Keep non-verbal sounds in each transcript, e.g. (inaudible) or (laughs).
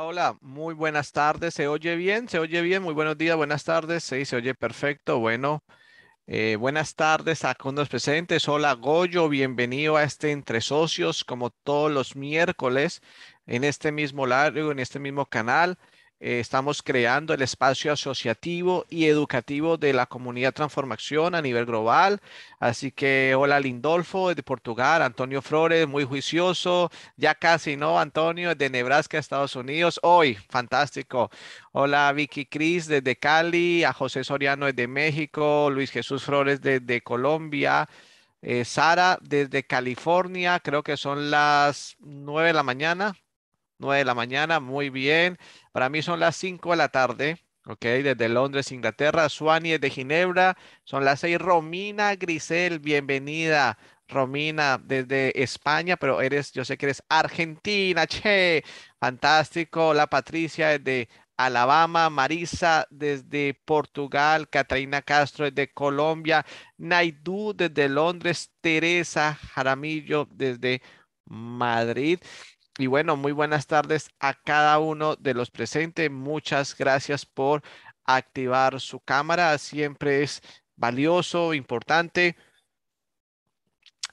Hola, muy buenas tardes. ¿Se oye bien? ¿Se oye bien? Muy buenos días, buenas tardes. Sí, se oye perfecto. Bueno, eh, buenas tardes a los presentes. Hola, Goyo, bienvenido a este Entre Socios, como todos los miércoles, en este mismo largo, en este mismo canal. Eh, estamos creando el espacio asociativo y educativo de la comunidad transformación a nivel global. Así que hola Lindolfo de Portugal, Antonio Flores, muy juicioso, ya casi no, Antonio de Nebraska, Estados Unidos, hoy, fantástico. Hola Vicky Cris desde Cali, a José Soriano desde México, Luis Jesús Flores desde Colombia. Eh, Sara desde California, creo que son las nueve de la mañana, 9 de la mañana, muy bien. Para mí son las 5 de la tarde, ok, desde Londres, Inglaterra. Suani es de Ginebra, son las 6. Romina Grisel, bienvenida. Romina, desde España, pero eres, yo sé que eres argentina, che, fantástico. La Patricia es de Alabama, Marisa desde Portugal, Catarina Castro de Colombia, Naidu desde Londres, Teresa Jaramillo desde Madrid. Y bueno, muy buenas tardes a cada uno de los presentes. Muchas gracias por activar su cámara. Siempre es valioso, importante.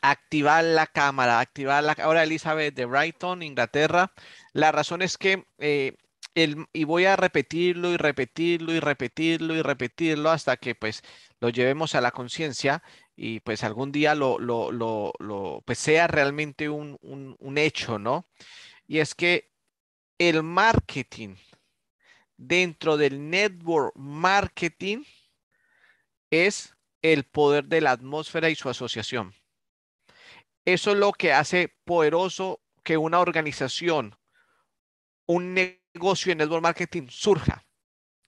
Activar la cámara, activar la... Ahora Elizabeth de Brighton, Inglaterra. La razón es que eh, y voy a repetirlo y repetirlo y repetirlo y repetirlo hasta que pues lo llevemos a la conciencia y pues algún día lo, lo, pues, sea realmente un, hecho, ¿no? Y es que el marketing dentro del network marketing es el poder de la atmósfera y su asociación. Eso es lo que hace poderoso que una organización, un negocio, negocio en World marketing surja,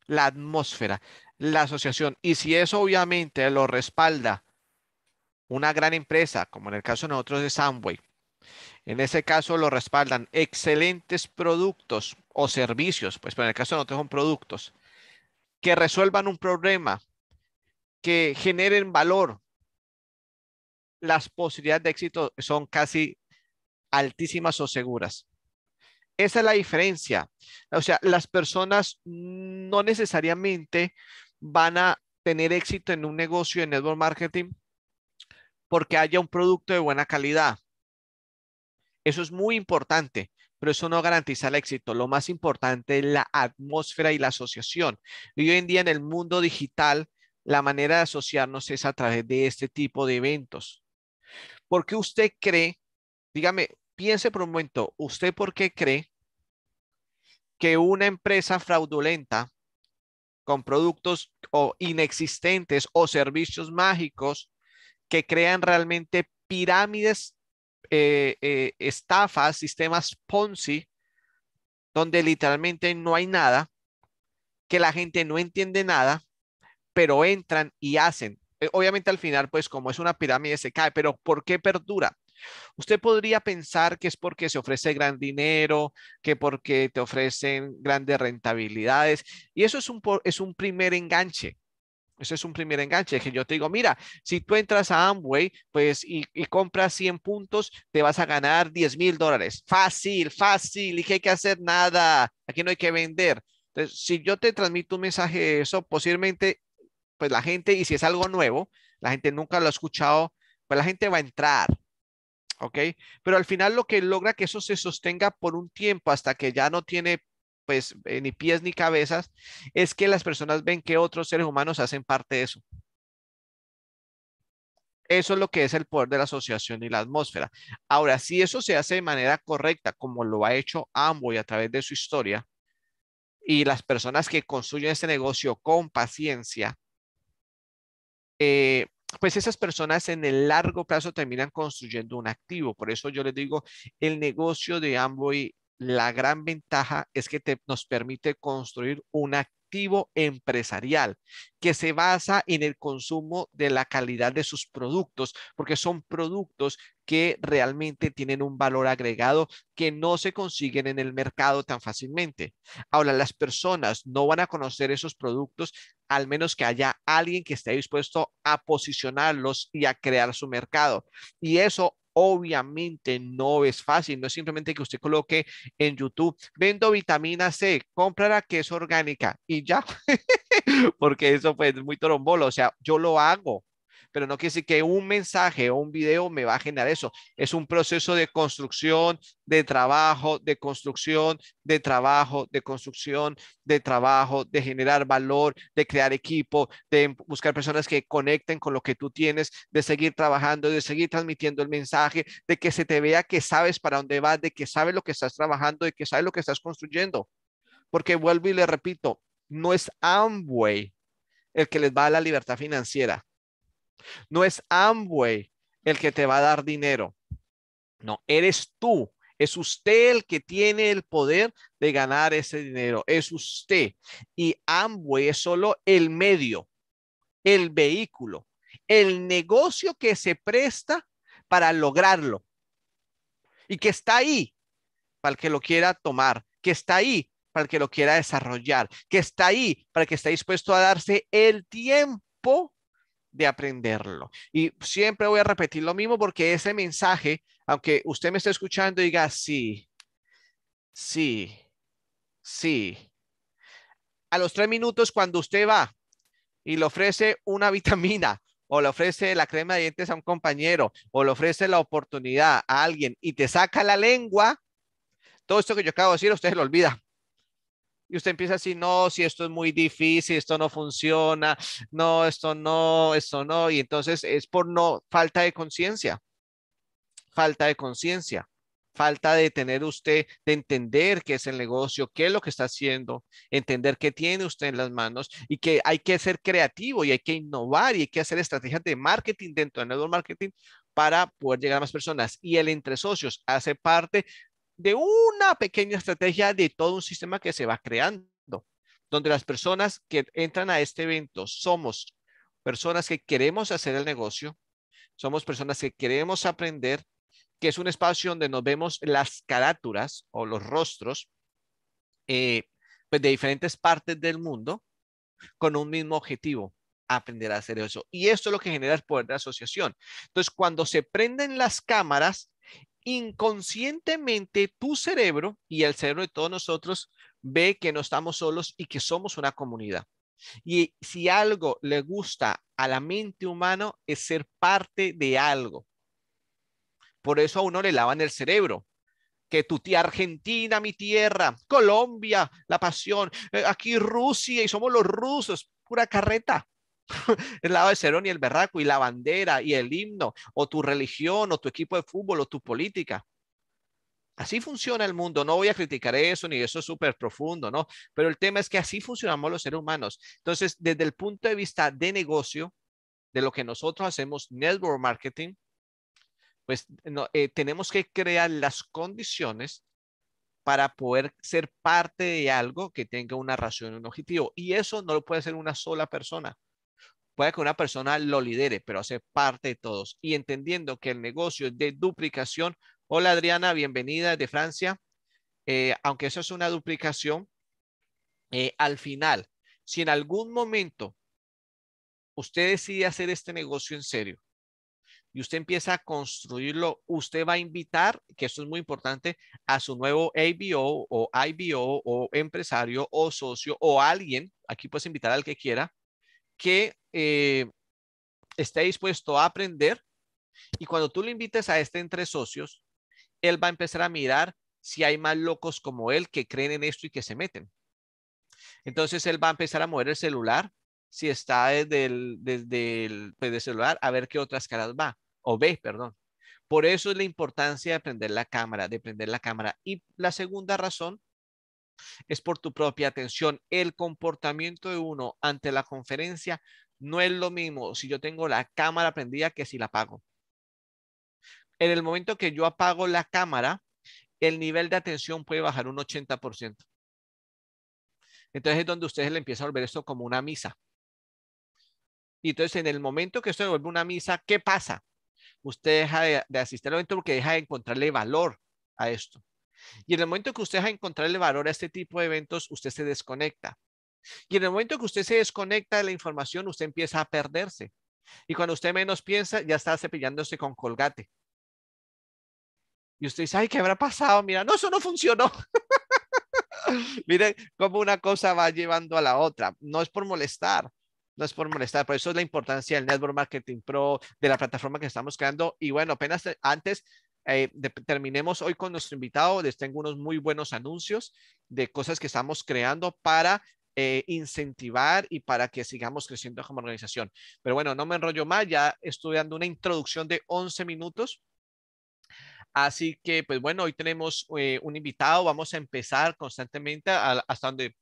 la atmósfera, la asociación. Y si eso obviamente lo respalda una gran empresa, como en el caso de nosotros de Samway, en ese caso lo respaldan excelentes productos o servicios, pues en el caso de nosotros son productos, que resuelvan un problema, que generen valor. Las posibilidades de éxito son casi altísimas o seguras. Esa es la diferencia. O sea, las personas no necesariamente van a tener éxito en un negocio de network marketing porque haya un producto de buena calidad. Eso es muy importante, pero eso no garantiza el éxito. Lo más importante es la atmósfera y la asociación. Y hoy en día en el mundo digital, la manera de asociarnos es a través de este tipo de eventos. ¿Por qué usted cree, dígame, piense por un momento, ¿usted por qué cree que una empresa fraudulenta con productos o inexistentes o servicios mágicos que crean realmente pirámides, eh, eh, estafas, sistemas Ponzi, donde literalmente no hay nada, que la gente no entiende nada, pero entran y hacen eh, obviamente al final, pues como es una pirámide, se cae, pero ¿por qué perdura? Usted podría pensar que es porque se ofrece gran dinero, que porque te ofrecen grandes rentabilidades, y eso es un, es un primer enganche. Eso es un primer enganche, que yo te digo, mira, si tú entras a Amway pues, y, y compras 100 puntos, te vas a ganar 10 mil dólares. Fácil, fácil, y que hay que hacer nada, aquí no hay que vender. Entonces, si yo te transmito un mensaje de eso, posiblemente pues la gente, y si es algo nuevo, la gente nunca lo ha escuchado, pues la gente va a entrar, ¿ok? Pero al final lo que logra que eso se sostenga por un tiempo hasta que ya no tiene pues eh, ni pies ni cabezas, es que las personas ven que otros seres humanos hacen parte de eso. Eso es lo que es el poder de la asociación y la atmósfera. Ahora, si eso se hace de manera correcta, como lo ha hecho y a través de su historia, y las personas que construyen ese negocio con paciencia, eh, pues esas personas en el largo plazo terminan construyendo un activo. Por eso yo les digo, el negocio de Amboy, la gran ventaja es que te, nos permite construir un activo empresarial que se basa en el consumo de la calidad de sus productos, porque son productos que realmente tienen un valor agregado que no se consiguen en el mercado tan fácilmente. Ahora, las personas no van a conocer esos productos al menos que haya alguien que esté dispuesto a posicionarlos y a crear su mercado. Y eso obviamente no es fácil, no es simplemente que usted coloque en YouTube, vendo vitamina C, la que es orgánica y ya, (laughs) porque eso pues es muy torombolo, o sea, yo lo hago, pero no quiere decir que un mensaje o un video me va a generar eso. Es un proceso de construcción, de trabajo, de construcción, de trabajo, de construcción, de trabajo, de generar valor, de crear equipo, de buscar personas que conecten con lo que tú tienes, de seguir trabajando, de seguir transmitiendo el mensaje, de que se te vea que sabes para dónde vas, de que sabes lo que estás trabajando, de que sabes lo que estás construyendo. Porque vuelvo y le repito, no es Amway el que les va a la libertad financiera. No es Amway el que te va a dar dinero. No, eres tú. Es usted el que tiene el poder de ganar ese dinero. Es usted. Y Amway es solo el medio, el vehículo, el negocio que se presta para lograrlo. Y que está ahí para el que lo quiera tomar, que está ahí para el que lo quiera desarrollar, que está ahí para el que está dispuesto a darse el tiempo de aprenderlo. Y siempre voy a repetir lo mismo porque ese mensaje, aunque usted me esté escuchando y diga, sí, sí, sí. A los tres minutos cuando usted va y le ofrece una (laughs) vitamina o le ofrece la crema de dientes a un compañero o le ofrece la oportunidad a alguien y te saca la lengua, todo esto que yo acabo de decir, usted lo olvida y usted empieza así, no, si esto es muy difícil, esto no funciona, no, esto no, esto no, y entonces es por no falta de conciencia, falta de conciencia, falta de tener usted, de entender qué es el negocio, qué es lo que está haciendo, entender qué tiene usted en las manos y que hay que ser creativo y hay que innovar y hay que hacer estrategias de marketing dentro del network marketing para poder llegar a más personas. Y el entre socios hace parte de una pequeña estrategia de todo un sistema que se va creando, donde las personas que entran a este evento somos personas que queremos hacer el negocio, somos personas que queremos aprender, que es un espacio donde nos vemos las carátulas o los rostros eh, pues, de diferentes partes del mundo con un mismo objetivo, aprender a hacer eso. Y esto es lo que genera el poder de asociación. Entonces, cuando se prenden las cámaras, inconscientemente tu cerebro y el cerebro de todos nosotros ve que no estamos solos y que somos una comunidad. Y si algo le gusta a la mente humana es ser parte de algo. Por eso a uno le lavan el cerebro. Que tu tía Argentina, mi tierra, Colombia, la pasión, eh, aquí Rusia y somos los rusos, pura carreta. (laughs) el lado de Cerón y el berraco y la bandera y el himno o tu religión o tu equipo de fútbol o tu política. Así funciona el mundo. No voy a criticar eso, ni eso es súper profundo, ¿no? Pero el tema es que así funcionamos los seres humanos. Entonces, desde el punto de vista de negocio, de lo que nosotros hacemos, network marketing, pues eh, tenemos que crear las condiciones para poder ser parte de algo que tenga una razón, un objetivo. Y eso no lo puede hacer una sola persona. Puede que una persona lo lidere, pero hace parte de todos. Y entendiendo que el negocio es de duplicación. Hola Adriana, bienvenida de Francia. Eh, aunque eso es una duplicación, eh, al final, si en algún momento usted decide hacer este negocio en serio y usted empieza a construirlo, usted va a invitar, que eso es muy importante, a su nuevo ABO o IBO o empresario o socio o alguien, aquí puedes invitar al que quiera, que eh, esté dispuesto a aprender y cuando tú lo invites a este entre socios, él va a empezar a mirar si hay más locos como él que creen en esto y que se meten. Entonces él va a empezar a mover el celular, si está desde el, desde el pues, celular, a ver qué otras caras va, o ve, perdón. Por eso es la importancia de aprender la cámara, de aprender la cámara. Y la segunda razón es por tu propia atención. El comportamiento de uno ante la conferencia no es lo mismo si yo tengo la cámara prendida que si la apago. En el momento que yo apago la cámara, el nivel de atención puede bajar un 80%. Entonces es donde ustedes le empiezan a volver esto como una misa. Y entonces en el momento que esto se vuelve una misa, ¿qué pasa? Usted deja de, de asistir al evento porque deja de encontrarle valor a esto. Y en el momento que usted deja el valor a este tipo de eventos, usted se desconecta. Y en el momento que usted se desconecta de la información, usted empieza a perderse. Y cuando usted menos piensa, ya está cepillándose con colgate. Y usted dice, ay, ¿qué habrá pasado? Mira, no, eso no funcionó. (laughs) Miren cómo una cosa va llevando a la otra. No es por molestar, no es por molestar. Por eso es la importancia del Network Marketing Pro, de la plataforma que estamos creando. Y bueno, apenas antes eh, terminemos hoy con nuestro invitado. Les tengo unos muy buenos anuncios de cosas que estamos creando para eh, incentivar y para que sigamos creciendo como organización. Pero bueno, no me enrollo más, ya estoy dando una introducción de 11 minutos. Así que, pues bueno, hoy tenemos eh, un invitado, vamos a empezar constantemente hasta donde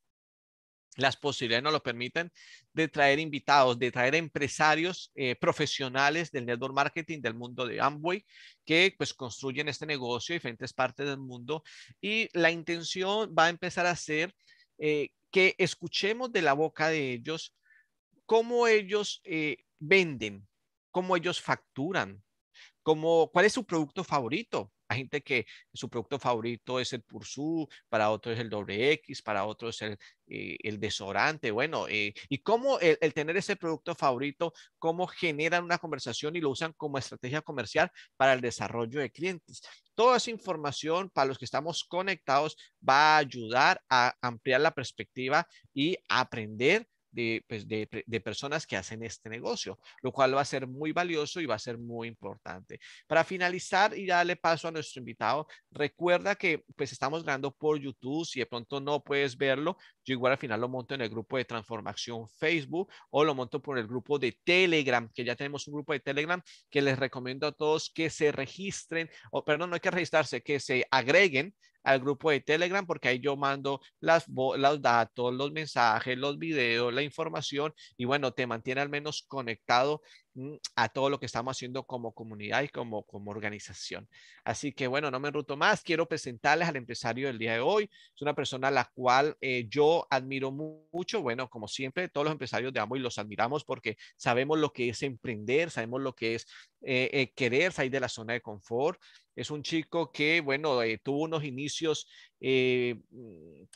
las posibilidades nos lo permiten, de traer invitados, de traer empresarios eh, profesionales del network marketing del mundo de Amway que pues construyen este negocio en diferentes partes del mundo y la intención va a empezar a ser eh, que escuchemos de la boca de ellos cómo ellos eh, venden, cómo ellos facturan, cómo, cuál es su producto favorito, hay gente que su producto favorito es el Pursu, para otros es el doble X, para otros el, eh, el desodorante. Bueno, eh, y cómo el, tener ese producto favorito, cómo generan una conversación y lo usan como estrategia comercial para el desarrollo de clientes. Toda esa información para los que estamos conectados va a ayudar a ampliar la perspectiva y aprender pues, de, personas que hacen este negocio, lo cual va a ser muy valioso y va a ser muy importante. Para finalizar y darle paso a nuestro invitado, recuerda que pues estamos grabando por YouTube, si de pronto no puedes verlo, yo igual al final lo monto en el grupo de transformación Facebook o lo monto por el grupo de Telegram, que ya tenemos un grupo de Telegram que les recomiendo a todos que se registren, o perdón, no hay que registrarse, que se agreguen al grupo de Telegram porque ahí yo mando las, los datos, los mensajes, los videos, la información y bueno, te mantiene al menos conectado Mm, a todo lo que estamos haciendo como comunidad y como, como organización. Así que bueno, no me enruto más, quiero presentarles al empresario del día de hoy. Es una persona a la cual eh, yo admiro mucho, bueno, como siempre, todos los empresarios de Amo y los admiramos porque sabemos lo que es emprender, sabemos lo que es eh, eh, querer salir de la zona de confort. Es un chico que, bueno, tuvo unos inicios mm,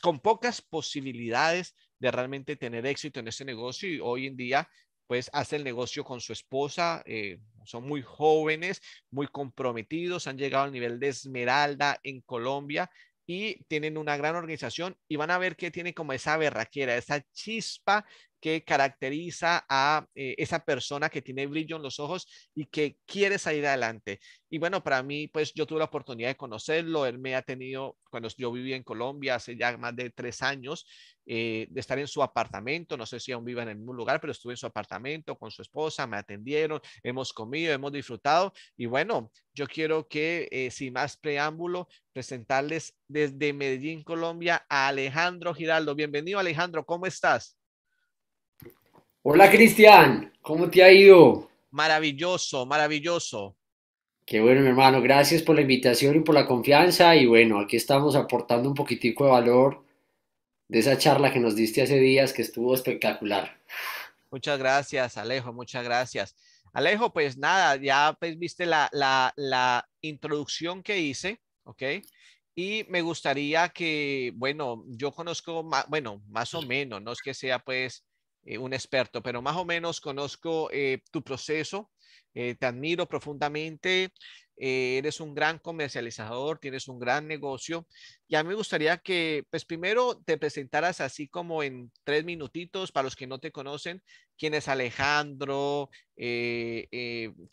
con pocas posibilidades de realmente tener éxito en ese negocio y hoy en día pues hace el negocio con su esposa, eh, son muy jóvenes, muy comprometidos, han llegado al nivel de esmeralda en Colombia y tienen una gran organización y van a ver que tiene como esa berraquera, esa chispa que caracteriza a eh, esa persona que tiene brillo en los ojos y que quiere salir adelante. Y bueno, para mí, pues yo tuve la oportunidad de conocerlo. Él me ha tenido, cuando yo viví en Colombia hace ya más de tres años, eh, de estar en su apartamento. No sé si aún vive en el mismo lugar, pero estuve en su apartamento con su esposa, me atendieron, hemos comido, hemos disfrutado. Y bueno, yo quiero que, eh, sin más preámbulo, presentarles desde Medellín, Colombia, a Alejandro Giraldo. Bienvenido, Alejandro, ¿cómo estás? Hola Cristian, ¿cómo te ha ido? Maravilloso, maravilloso. Qué bueno, mi hermano, gracias por la invitación y por la confianza. Y bueno, aquí estamos aportando un poquitico de valor de esa charla que nos diste hace días, que estuvo espectacular. Muchas gracias, Alejo, muchas gracias. Alejo, pues nada, ya pues viste la, la introducción que hice, ¿ok? Y me gustaría que, bueno, yo conozco, más, bueno, más o menos, no es que sea pues eh, un experto, pero más o menos conozco eh, tu proceso, eh, te admiro profundamente, eres un gran comercializador, tienes un gran negocio y a mí me gustaría que, pues primero te presentaras así como en tres minutitos para los que no te conocen, quién es Alejandro, qué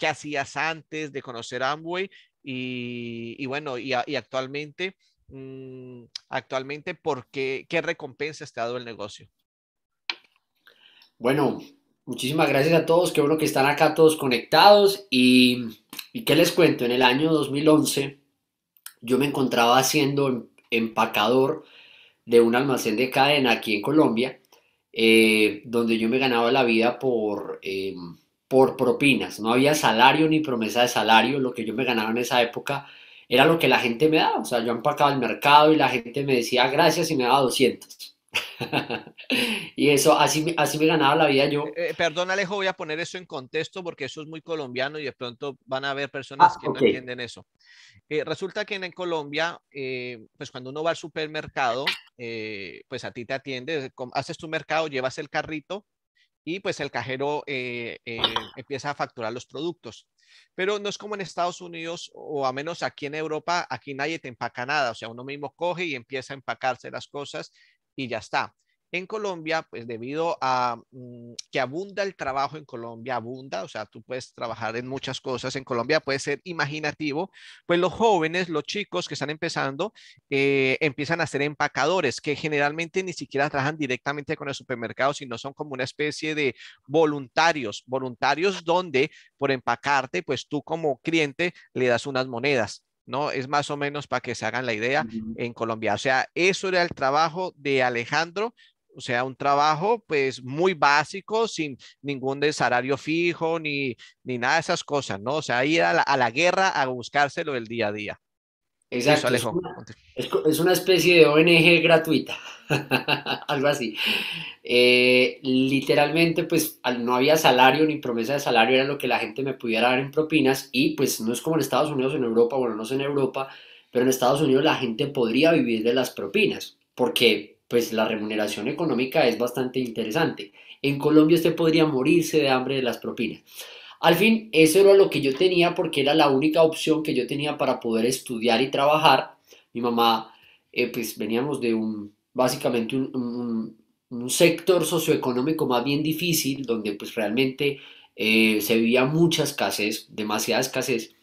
hacías antes de conocer Amway y, bueno, y, actualmente mm, actualmente por qué, qué recompensa te ha dado el negocio. Bueno, muchísimas gracias a todos, qué bueno que están acá todos conectados y, que qué les cuento, en el año 2011 yo me encontraba siendo em, empacador de un almacén de cadena aquí en Colombia, eh, donde yo me ganaba la vida por, em, por propinas, no había salario ni promesa de salario, lo que yo me ganaba en esa época era lo que la gente me daba, o sea, yo empacaba el mercado y la gente me decía gracias y me daba 200 (laughs) y eso, así, así me ganaba la vida yo. Eh, eh, perdón, Alejo, voy a poner eso en contexto porque eso es muy colombiano y de pronto van a haber personas ah, que no entienden eso. Eh, resulta que en, Colombia, pues cuando uno va al supermercado, pues a ti te atiende, haces tu mercado, llevas el carrito y pues el cajero empieza a facturar los productos. Pero no es como en Estados Unidos o a menos aquí en Europa, aquí nadie te empaca nada, o sea, uno mismo coge y empieza a empacarse las cosas y ya está. En Colombia, pues debido a mm, que abunda el trabajo en Colombia, abunda, o sea, tú puedes trabajar en muchas cosas. En Colombia puede ser imaginativo, pues los jóvenes, los chicos que están empezando, eh, empiezan a ser empacadores, que generalmente ni siquiera trabajan directamente con el supermercado, sino son como una especie de voluntarios, voluntarios donde por empacarte, pues tú como cliente le das unas monedas ¿no? Es más o menos para que se hagan la idea en Colombia. O sea, eso era el trabajo de Alejandro, o sea, un trabajo pues muy básico, sin ningún salario fijo ni, ni nada de esas cosas, ¿no? O sea, ir a a la guerra a buscárselo el día a día. Exacto. es, una, especie de ONG gratuita, (laughs) algo así. Eh, literalmente, pues no había salario ni promesa de salario, era lo que la gente me pudiera dar en propinas y pues no es como en Estados Unidos en Europa, bueno, no es en Europa, pero en Estados Unidos la gente podría vivir de las propinas porque pues la remuneración económica es bastante interesante. En Colombia usted podría morirse de hambre de las propinas. Al fin, eso era lo que yo tenía porque era la única opción que yo tenía para poder estudiar y trabajar. Mi mamá, eh, pues veníamos de un, básicamente un, sector socioeconómico más bien difícil, donde pues realmente eh, se vivía mucha escasez, demasiada escasez.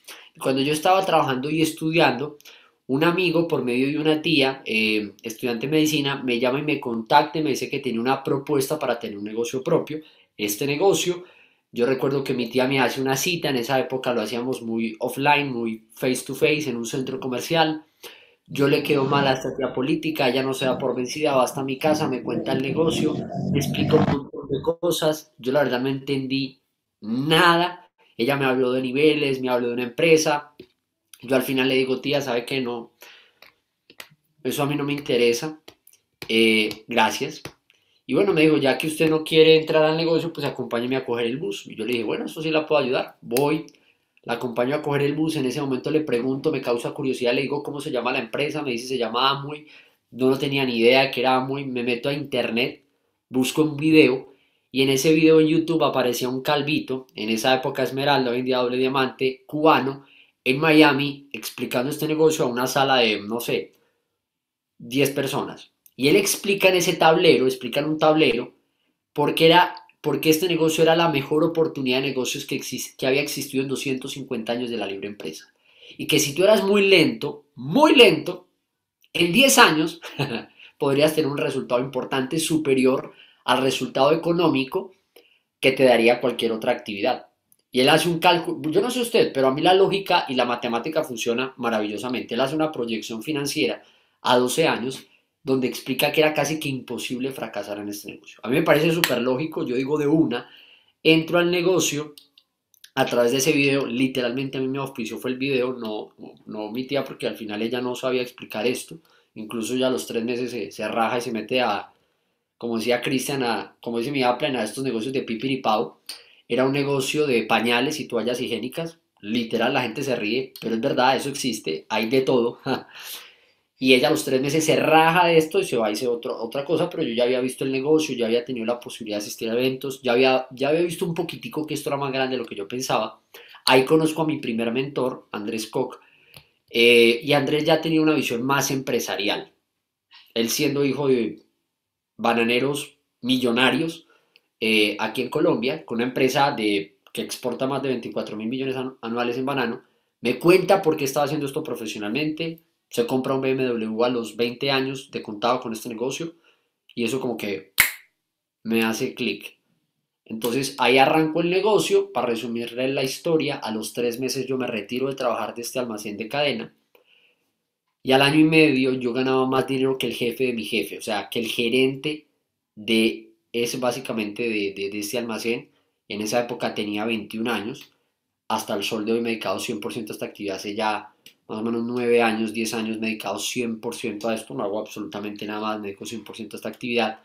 cuando yo estaba trabajando y estudiando, un amigo por medio de una tía, eh, estudiante de medicina, me llama y me contacta y me dice que tiene una propuesta para tener un negocio propio. Este negocio yo recuerdo que mi tía me hace una cita, en esa época lo hacíamos muy offline, muy face to face, en un centro comercial. Yo le quedo mal a esta tía política, ella no se da por vencida, va hasta mi casa, me cuenta el negocio, me explico un montón de cosas. Yo la verdad no entendí nada. Ella me habló de niveles, me habló de una empresa. Yo al final le digo, tía, ¿sabe qué? No, eso a mí no me interesa. Eh, gracias, y bueno, me dijo, ya que usted no quiere entrar al negocio, pues acompáñeme a coger el bus. Y yo le dije, bueno, eso sí la puedo ayudar. Voy, la acompaño a coger el bus. En ese momento le pregunto, me causa curiosidad, le digo cómo se llama la empresa. Me dice, se llama Amway. No, lo tenía ni idea de que era Amway. Me meto a internet, busco un video. Y en ese video en YouTube aparecía un calvito, en esa época esmeralda, hoy en día doble diamante, cubano, en Miami, explicando este negocio a una sala de, no sé, 10 personas. Y él explica en ese tablero, explica en un tablero, porque era porque este negocio era la mejor oportunidad de negocios que, que había existido en 250 años de la libre empresa. Y que si tú eras muy lento, muy lento, en 10 años (laughs) podrías tener un resultado importante superior al resultado económico que te daría cualquier otra actividad. Y él hace un cálculo, yo no sé usted, pero a mí la lógica y la matemática funciona maravillosamente. Él hace una proyección financiera a 12 años donde explica que era casi que imposible fracasar en este negocio. A mí me parece súper lógico, yo digo de una, entro al negocio a través de ese video, literalmente a mí me auspició fue el video, no, no mi tía porque al final ella no sabía explicar esto, incluso ya a los tres meses se, raja y se mete a, como decía Cristian, a, como dice mi Aplan, a estos negocios de pipiripao, era un negocio de pañales y toallas higiénicas, literal la gente se ríe, pero es verdad, eso existe, hay de todo. (laughs) Y ella a los tres meses se raja de esto y se va a hacer otra cosa, pero yo ya había visto el negocio, ya había tenido la posibilidad de asistir a eventos, ya había, ya había visto un poquitico que esto era más grande de lo que yo pensaba. Ahí conozco a mi primer mentor, Andrés Koch, eh, y Andrés ya tenía una visión más empresarial. Él siendo hijo de bananeros millonarios eh, aquí en Colombia, con una empresa de, que exporta más de 24 mil millones anuales en banano, me cuenta por qué estaba haciendo esto profesionalmente, se compra un BMW a los 20 años de contado con este negocio y eso como que me hace clic. Entonces ahí arranco el negocio. Para resumir la historia, a los tres meses yo me retiro de trabajar de este almacén de cadena. Y al año y medio yo ganaba más dinero que el jefe de mi jefe. O sea, que el gerente de es básicamente de, este almacén, en esa época tenía 21 años. Hasta el sol de hoy me he dedicado 100% a esta actividad hace ya más o menos 9 años, 10 años dedicado 100% a esto, no hago absolutamente nada más, me dedico 100% a esta actividad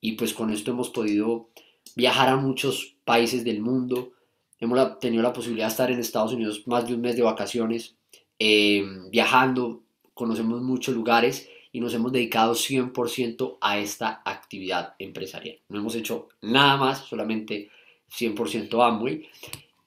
y pues con esto hemos podido viajar a muchos países del mundo, hemos tenido la posibilidad de estar en Estados Unidos más de un mes de vacaciones, em, viajando, conocemos muchos lugares y nos hemos dedicado 100% a esta actividad empresarial. No hemos hecho nada más, solamente 100% Amway.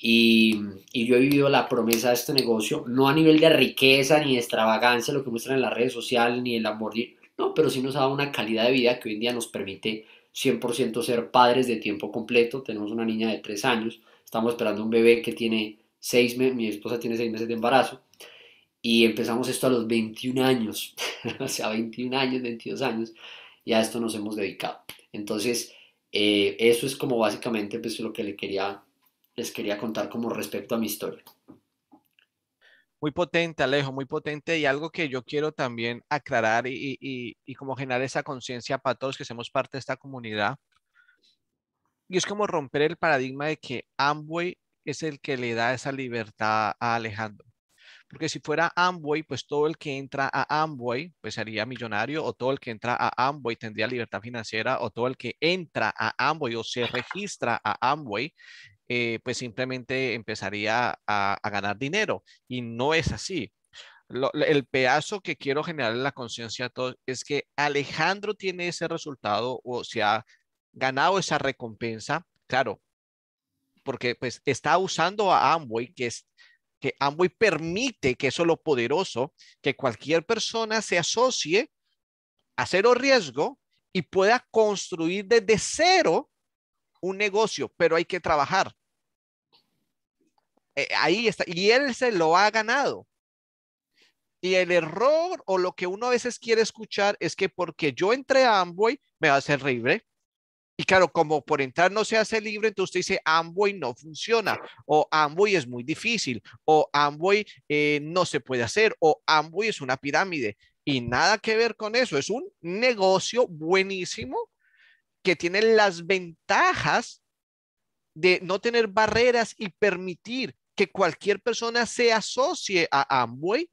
Y, yo he vivido la promesa de este negocio, no a nivel de riqueza ni de extravagancia, lo que muestran en las redes sociales, ni el amor, no, pero sí nos ha dado una calidad de vida que hoy en día nos permite 100% ser padres de tiempo completo. Tenemos una niña de 3 años, estamos esperando un bebé que tiene 6 meses, mi esposa tiene 6 meses de embarazo, y empezamos esto a los 21 años, (laughs) o sea, 21 años, 22 años, y a esto nos hemos dedicado. Entonces, eh, eso es como básicamente pues, lo que le quería les quería contar como respecto a mi historia. Muy potente, Alejo, muy potente. Y algo que yo quiero también aclarar y, como generar esa conciencia para todos que somos parte de esta comunidad. Y es como romper el paradigma de que Amway es el que le da esa libertad a Alejandro. Porque si fuera Amway, pues todo el que entra a Amway, pues sería millonario, o todo el que entra a Amway tendría libertad financiera, o todo el que entra a Amway o se registra a Amway eh, pues simplemente empezaría a, ganar dinero. Y no es así. el pedazo que quiero generar la conciencia a todos es que Alejandro tiene ese resultado o se ha ganado esa recompensa, claro, porque pues está usando a Amway, que es que Amway permite que eso es lo poderoso, que cualquier persona se asocie a cero riesgo y pueda construir desde cero un negocio, pero hay que trabajar. Eh, ahí está. Y él se lo ha ganado. Y el error o lo que uno a veces quiere escuchar es que porque yo entré a Amway, me va a hacer libre. Y claro, como por entrar no se hace libre, entonces usted dice Amway no funciona, o Amway es muy difícil, o Amboy eh, no se puede hacer, o Amway es una pirámide. Y nada que ver con eso, es un negocio buenísimo que tiene las ventajas de no tener barreras y permitir que cualquier persona se asocie a Amway,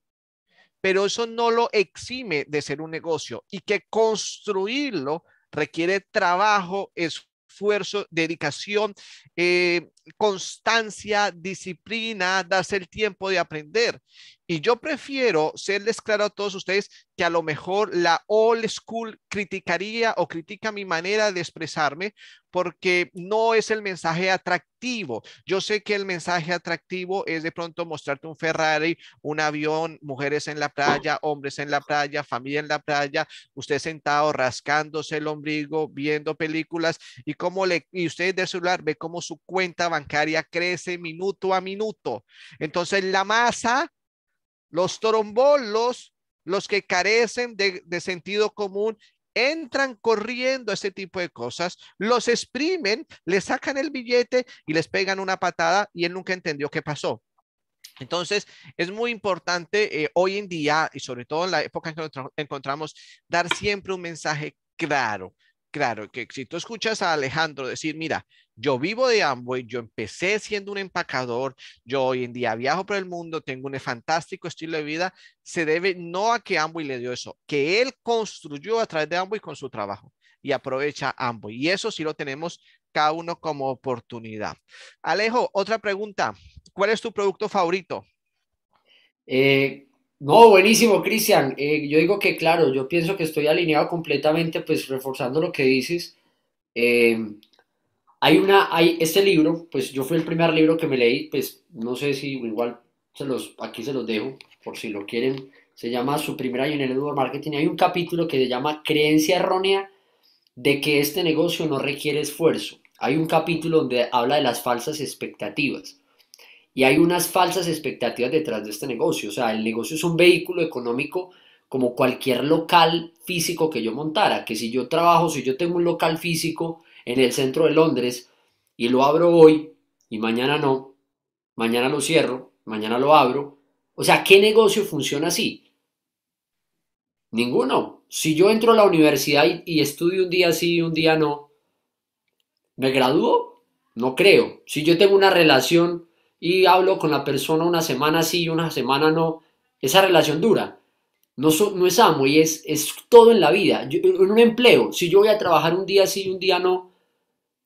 pero eso no lo exime de ser un negocio y que construirlo requiere trabajo, esfuerzo, dedicación, eh, constancia, disciplina, darse el tiempo de aprender. Y yo prefiero serles claro a todos ustedes que a lo mejor la old school criticaría o critica mi manera de expresarme porque no es el mensaje atractivo. Yo sé que el mensaje atractivo es de pronto mostrarte un Ferrari, un avión, mujeres en la playa, hombres en la playa, familia en la playa, usted sentado rascándose el ombligo, viendo películas y cómo le y usted de celular ve cómo su cuenta bancaria crece minuto a minuto. Entonces la masa los trombolos, los que carecen de, sentido común, entran corriendo a ese tipo de cosas, los exprimen, le sacan el billete y les pegan una patada y él nunca entendió qué pasó. Entonces, es muy importante eh, hoy en día y sobre todo en la época en que nos encontramos, dar siempre un mensaje claro claro, que si tú escuchas a Alejandro decir, mira, yo vivo de Amboy, yo empecé siendo un empacador, yo hoy en día viajo por el mundo, tengo un fantástico estilo de vida, se debe no a que Amboy le dio eso, que él construyó a través de Amboy con su trabajo y aprovecha Amboy. Y eso sí lo tenemos cada uno como oportunidad. Alejo, otra pregunta. ¿Cuál es tu producto favorito? Eh, no, oh, buenísimo, Cristian. Eh, yo digo que, claro, yo pienso que estoy alineado completamente, pues reforzando lo que dices. Eh, hay una, hay este libro, pues yo fui el primer libro que me leí, pues no sé si igual se los, aquí se los dejo, por si lo quieren. Se llama Su primera y en el Marketing. Hay un capítulo que se llama Creencia errónea de que este negocio no requiere esfuerzo. Hay un capítulo donde habla de las falsas expectativas. Y hay unas falsas expectativas detrás de este negocio. O sea, el negocio es un vehículo económico como cualquier local físico que yo montara. Que si yo trabajo, si yo tengo un local físico en el centro de Londres y lo abro hoy y mañana no, mañana lo cierro, mañana lo abro. O sea, ¿qué negocio funciona así? Ninguno. Si yo entro a la universidad y, estudio un día sí y un día no, ¿me gradúo? No creo. Si yo tengo una relación y hablo con la persona una semana sí y una semana no, esa relación dura. No, no es amo y es, es todo en la vida. en un empleo, si yo voy a trabajar un día sí y un día no,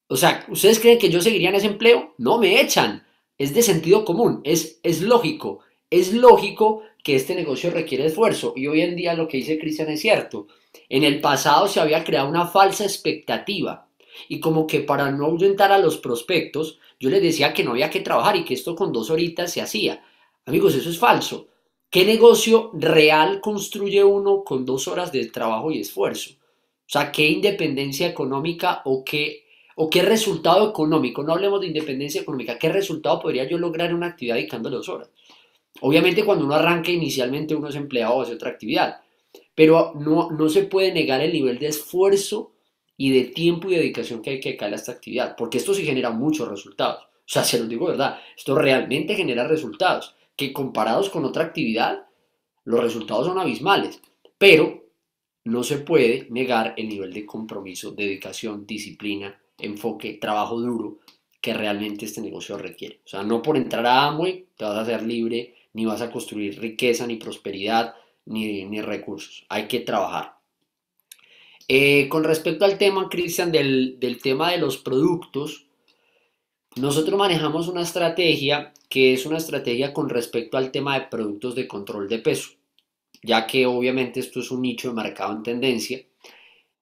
o sea, ¿ustedes creen que yo seguiría en ese empleo? No me echan. Es de sentido común, es, es lógico. Es lógico que este negocio requiere esfuerzo y hoy en día lo que dice Cristian es cierto. En el pasado se había creado una falsa expectativa y como que para no ahuyentar a los prospectos, yo les decía que no había que trabajar y que esto con dos horitas se hacía. Amigos, eso es falso. ¿Qué negocio real construye uno con dos horas de trabajo y esfuerzo? O sea, ¿qué independencia económica o qué, o qué resultado económico? No hablemos de independencia económica. ¿Qué resultado podría yo lograr en una actividad dedicando dos horas? Obviamente cuando uno arranca inicialmente uno es empleado o hace otra actividad, pero no, no se puede negar el nivel de esfuerzo y de tiempo y dedicación que hay que dedicarle a esta actividad, porque esto sí genera muchos resultados. O sea, se los digo verdad, esto realmente genera resultados que comparados con otra actividad, los resultados son abismales, pero no se puede negar el nivel de compromiso, dedicación, disciplina, enfoque, trabajo duro que realmente este negocio requiere. O sea, no por entrar a Amway te vas a hacer libre, ni vas a construir riqueza, ni prosperidad, ni, ni recursos. Hay que trabajar. Eh, con respecto al tema, Cristian, del, tema de los productos, nosotros manejamos una estrategia que es una estrategia con respecto al tema de productos de control de peso, ya que obviamente esto es un nicho de mercado en tendencia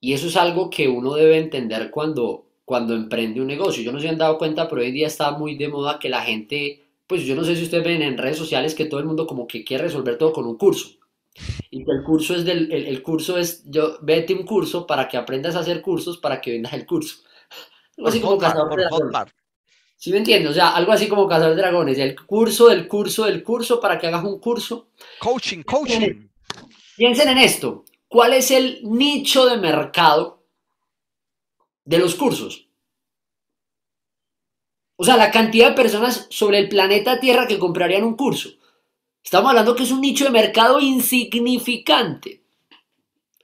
y eso es algo que uno debe entender cuando, cuando emprende un negocio. Yo no si han dado cuenta, pero hoy día está muy de moda que la gente, pues yo no sé si ustedes ven en redes sociales que todo el mundo como que quiere resolver todo con un curso. Y que el curso es del, el, curso es, yo, vete un curso para que aprendas a hacer cursos, para que vendas el curso. (laughs) Algo así como Cazador Dragones. ¿Sí me entiendes? O sea, algo así como Cazador de Dragones. El curso, del curso, del curso para que hagas un curso. Coaching, coaching. Piensen en esto. ¿Cuál es el nicho de mercado de los cursos? O sea, la cantidad de personas sobre el planeta Tierra que comprarían un curso. Estamos hablando que es un nicho de mercado insignificante.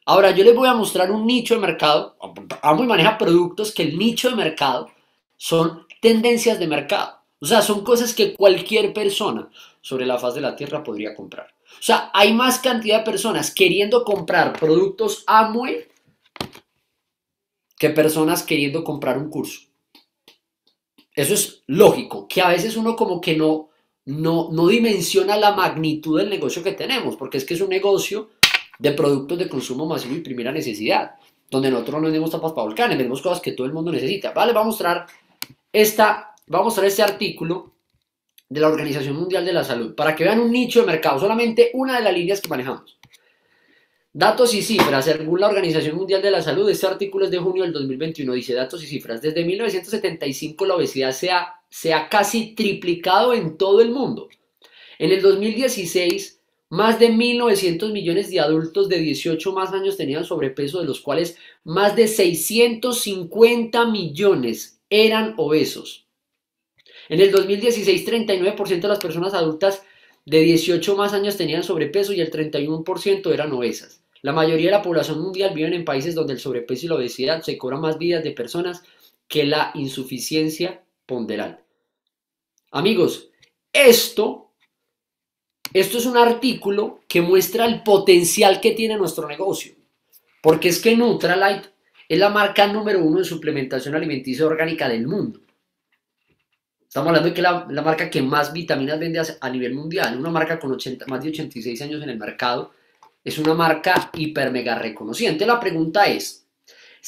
Ahora yo les voy a mostrar un nicho de mercado. Amo maneja productos que el nicho de mercado son tendencias de mercado. O sea, son cosas que cualquier persona sobre la faz de la tierra podría comprar. O sea, hay más cantidad de personas queriendo comprar productos Amway que personas queriendo comprar un curso. Eso es lógico, que a veces uno como que no no, dimensiona la magnitud del negocio que tenemos, porque es que es un negocio de productos de consumo masivo y primera necesidad, donde nosotros no vendemos tapas para volcanes, vendemos cosas que todo el mundo necesita. Vale, va a mostrar esta, vamos a mostrar este artículo de la Organización Mundial de la Salud, para que vean un nicho de mercado, solamente una de las líneas que manejamos. Datos y cifras, según la Organización Mundial de la Salud, este artículo es de junio del 2021, dice datos y cifras. Desde 1975 la obesidad se ha se ha casi triplicado en todo el mundo. En el 2016, más de 1.900 millones de adultos de 18 más años tenían sobrepeso, de los cuales más de 650 millones eran obesos. En el 2016, 39% de las personas adultas de 18 más años tenían sobrepeso y el 31% eran obesas. La mayoría de la población mundial vive en países donde el sobrepeso y la obesidad se cobran más vidas de personas que la insuficiencia ponderal. Amigos, esto, esto es un artículo que muestra el potencial que tiene nuestro negocio, porque es que Nutralight es la marca número uno en suplementación alimenticia orgánica del mundo. Estamos hablando de que la, la marca que más vitaminas vende a nivel mundial, una marca con más de 86 años en el mercado, es una marca hiper mega reconociente. la pregunta es,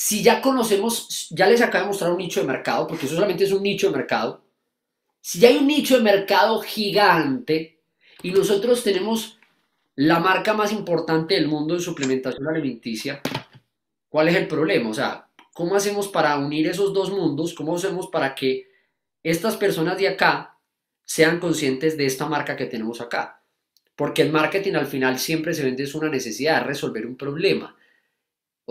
si ya conocemos, ya les acabo de mostrar un nicho de mercado, porque eso solamente es un nicho de mercado. Si ya hay un nicho de mercado gigante y nosotros tenemos la marca más importante del mundo en suplementación alimenticia, ¿cuál es el problema? O sea, ¿cómo hacemos para unir esos dos mundos? ¿Cómo hacemos para que estas personas de acá sean conscientes de esta marca que tenemos acá? Porque el marketing al final siempre se vende es una necesidad, de resolver un problema.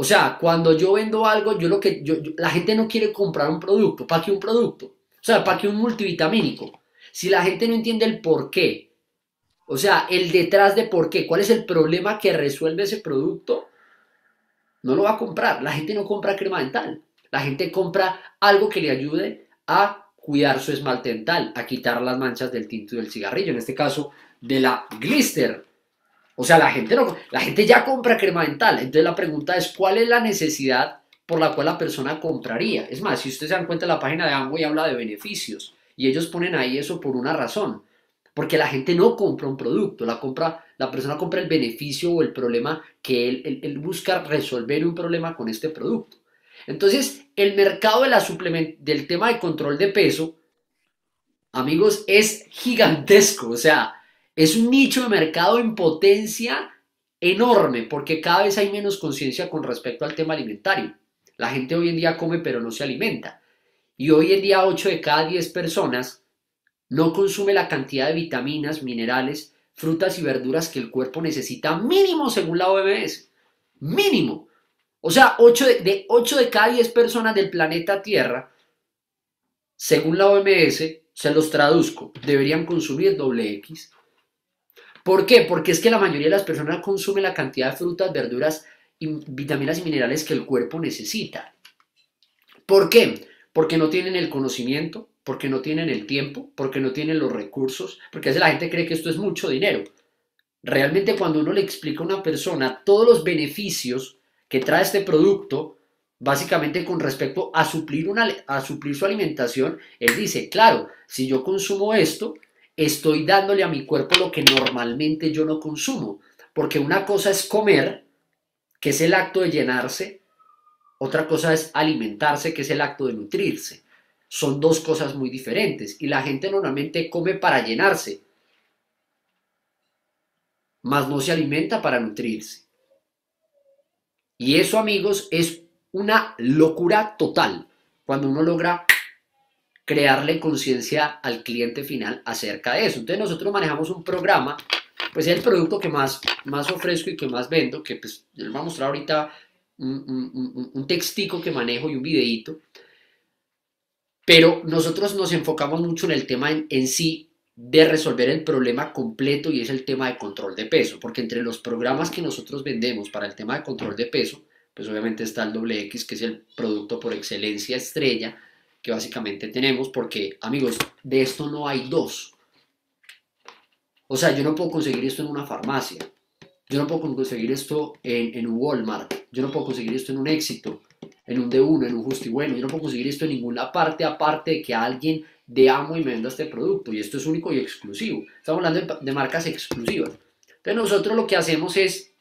O sea, cuando yo vendo algo, yo lo que la gente no quiere comprar un producto, ¿para qué un producto? O sea, ¿para qué un multivitamínico? Si la gente no entiende el por qué, o sea, el detrás de por qué, cuál es el problema que resuelve ese producto, no lo va a comprar. La gente no compra crema dental. La gente compra algo que le ayude a cuidar su esmalte dental, a quitar las manchas del tinto y del cigarrillo, en este caso de la glister. O sea, la gente, no, la gente ya compra crema dental. Entonces la pregunta es, ¿cuál es la necesidad por la cual la persona compraría? Es más, si ustedes se dan cuenta, la página de Amway habla de beneficios. Y ellos ponen ahí eso por una razón. Porque la gente no compra un producto, la, compra, la persona compra el beneficio o el problema que él, busca resolver un problema con este producto. Entonces, el mercado de la del tema de control de peso, amigos, es gigantesco. O sea, es un nicho de mercado en potencia enorme porque cada vez hay menos conciencia con respecto al tema alimentario. La gente hoy en día come pero no se alimenta. Y hoy en día 8 de cada 10 personas no consume la cantidad de vitaminas, minerales, frutas y verduras que el cuerpo necesita mínimo según la OMS. Mínimo. O sea, 8 de, 8 de cada 10 personas del planeta Tierra, según la OMS, se los traduzco, deberían consumir doble X. ¿Por qué? Porque es que la mayoría de las personas consume la cantidad de frutas, verduras, y vitaminas y minerales que el cuerpo necesita. ¿Por qué? Porque no tienen el conocimiento, porque no tienen el tiempo, porque no tienen los recursos, porque a la gente cree que esto es mucho dinero. Realmente cuando uno le explica a una persona todos los beneficios que trae este producto, básicamente con respecto a suplir, una, a suplir su alimentación, él dice, claro, si yo consumo esto, estoy dándole a mi cuerpo lo que normalmente yo no consumo. Porque una cosa es comer, que es el acto de llenarse, otra cosa es alimentarse, que es el acto de nutrirse. Son dos cosas muy diferentes y la gente normalmente come para llenarse, mas no se alimenta para nutrirse. Y eso, amigos, es una locura total cuando uno logra crearle conciencia al cliente final acerca de eso. Entonces nosotros manejamos un programa, pues es el producto que más, más ofrezco y que más vendo, que pues les voy a mostrar ahorita un, textico que manejo y un videito pero nosotros nos enfocamos mucho en el tema en, sí de resolver el problema completo y es el tema de control de peso, porque entre los programas que nosotros vendemos para el tema de control de peso, pues obviamente está el x que es el producto por excelencia estrella, que básicamente tenemos, porque amigos, de esto no hay dos. O sea, yo no puedo conseguir esto en una farmacia, yo no puedo conseguir esto en, un Walmart, yo no puedo conseguir esto en un éxito, en un D1, en un justo y bueno, yo no puedo conseguir esto en ninguna parte aparte de que alguien de amo y me venda este producto, y esto es único y exclusivo. Estamos hablando de marcas exclusivas. Entonces nosotros lo que hacemos es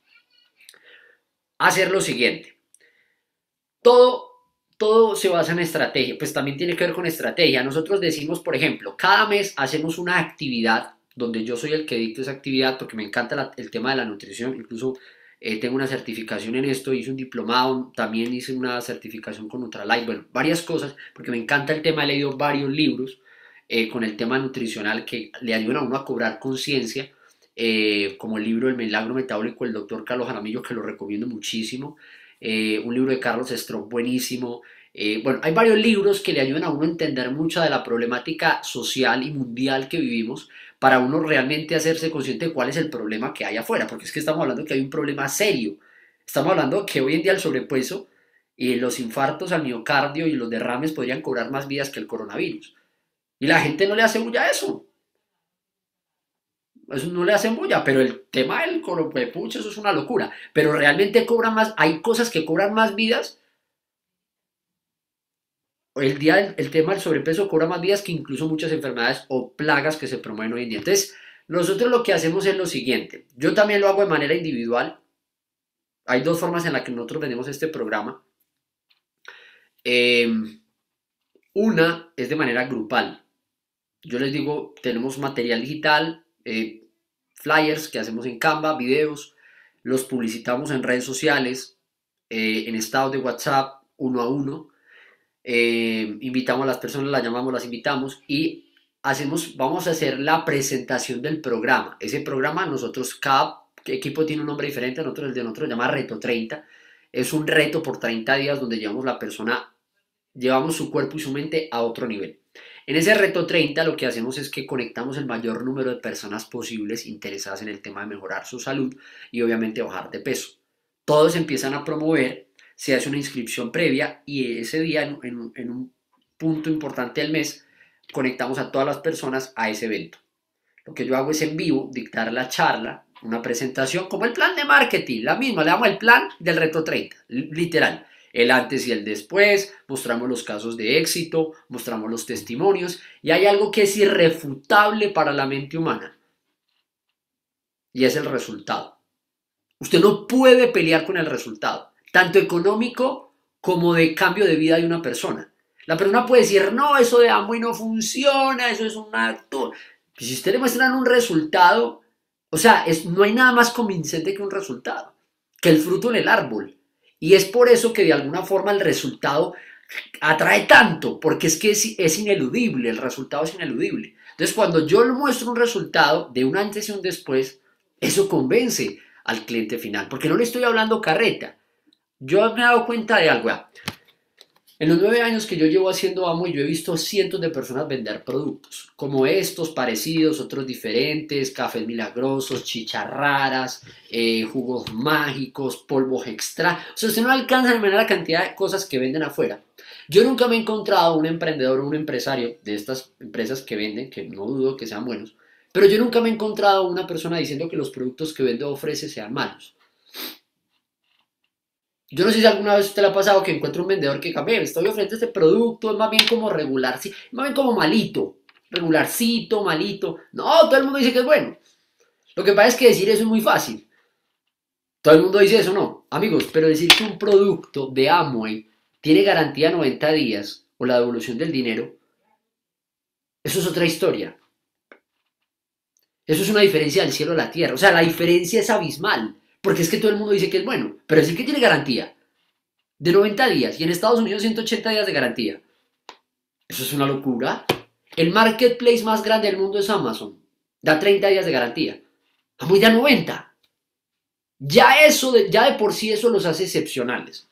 hacer lo siguiente. Todo todo se basa en estrategia, pues también tiene que ver con estrategia. Nosotros decimos, por ejemplo, cada mes hacemos una actividad donde yo soy el que dicto esa actividad porque me encanta el tema de la nutrición, incluso eh, tengo una certificación en esto, hice un diplomado, también hice una certificación con Nutralight, bueno, varias cosas, porque me encanta el tema, he leído varios libros eh, con el tema nutricional que le ayudan a uno a cobrar conciencia, eh, como el libro El Milagro Metabólico del doctor Carlos Jaramillo, que lo recomiendo muchísimo, eh, un libro de Carlos Estro buenísimo. Eh, bueno, hay varios libros que le ayudan a uno a entender mucha de la problemática social y mundial que vivimos para uno realmente hacerse consciente de cuál es el problema que hay afuera, porque es que estamos hablando que hay un problema serio. Estamos hablando que hoy en día el sobrepeso y los infartos al miocardio y los derrames podrían cobrar más vidas que el coronavirus. Y la gente no le hace bulla a eso eso no le hacen bulla, pero el tema del pues, pucha... eso es una locura. Pero realmente cobra más, hay cosas que cobran más vidas. El, día, el, tema del sobrepeso cobra más vidas que incluso muchas enfermedades o plagas que se promueven hoy en día. Entonces, nosotros lo que hacemos es lo siguiente. Yo también lo hago de manera individual. Hay dos formas en las que nosotros vendemos este programa. Em, una es de manera grupal. Yo les digo, tenemos material digital, eh, flyers que hacemos en Canva, videos, los publicitamos en redes sociales, eh, en estados de WhatsApp, uno a uno. Eh, invitamos a las personas, las llamamos, las invitamos y hacemos, vamos a hacer la presentación del programa. Ese programa nosotros, cada equipo tiene un nombre diferente, nosotros el de nosotros se llama Reto 30. Es un reto por 30 días donde llevamos la persona, llevamos su cuerpo y su mente a otro nivel. En ese reto 30 lo que hacemos es que conectamos el mayor número de personas posibles interesadas en el tema de mejorar su salud y obviamente bajar de peso. Todos empiezan a promover, se hace una inscripción previa y ese día en, un punto importante del mes conectamos a todas las personas a ese evento. Lo que yo hago es en vivo dictar la charla, una presentación como el plan de marketing, la misma, le damos el plan del reto 30, literal el antes y el después, mostramos los casos de éxito, mostramos los testimonios y hay algo que es irrefutable para la mente humana y es el resultado. Usted no puede pelear con el resultado, tanto económico como de cambio de vida de una persona. La persona puede decir, no, eso de amo y no funciona, eso es un acto. Pues si usted le muestran un resultado, o sea, es, no hay nada más convincente que un resultado, que el fruto en el árbol. Y es por eso que de alguna forma el resultado atrae tanto, porque es que es, ineludible, el resultado es ineludible. Entonces, cuando yo le muestro un resultado de un antes y un después, eso convence al cliente final, porque no le estoy hablando carreta. Yo me he dado cuenta de algo, en los nueve años que yo llevo haciendo amo, yo he visto cientos de personas vender productos, como estos, parecidos, otros diferentes, cafés milagrosos, chicharraras, eh, jugos mágicos, polvos extra. O sea, usted no alcanza a la cantidad de cosas que venden afuera. Yo nunca me he encontrado un emprendedor o un empresario de estas empresas que venden, que no dudo que sean buenos, pero yo nunca me he encontrado una persona diciendo que los productos que vende o ofrece sean malos. Yo no sé si alguna vez usted le ha pasado que encuentre un vendedor que cambie, estoy ofreciendo este producto, es más bien como regular, sí, más bien como malito, regularcito, malito. No, todo el mundo dice que es bueno. Lo que pasa es que decir eso es muy fácil. Todo el mundo dice eso, no. Amigos, pero decir que un producto de Amway tiene garantía 90 días o la devolución del dinero, eso es otra historia. Eso es una diferencia del cielo a la tierra. O sea, la diferencia es abismal. Porque es que todo el mundo dice que es bueno, pero decir que tiene garantía de 90 días y en Estados Unidos 180 días de garantía. Eso es una locura. El marketplace más grande del mundo es Amazon. Da 30 días de garantía. Vamos da 90. Ya eso, ya de por sí eso los hace excepcionales.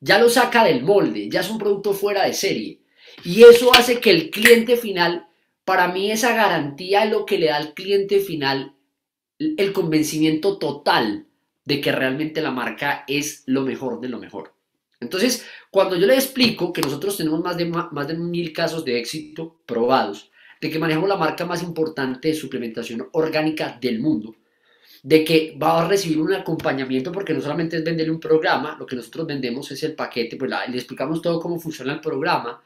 Ya lo saca del molde, ya es un producto fuera de serie. Y eso hace que el cliente final, para mí esa garantía es lo que le da al cliente final el convencimiento total de que realmente la marca es lo mejor de lo mejor. Entonces, cuando yo le explico que nosotros tenemos más de, más de mil casos de éxito probados, de que manejamos la marca más importante de suplementación orgánica del mundo, de que va a recibir un acompañamiento porque no solamente es venderle un programa, lo que nosotros vendemos es el paquete, pues le explicamos todo cómo funciona el programa,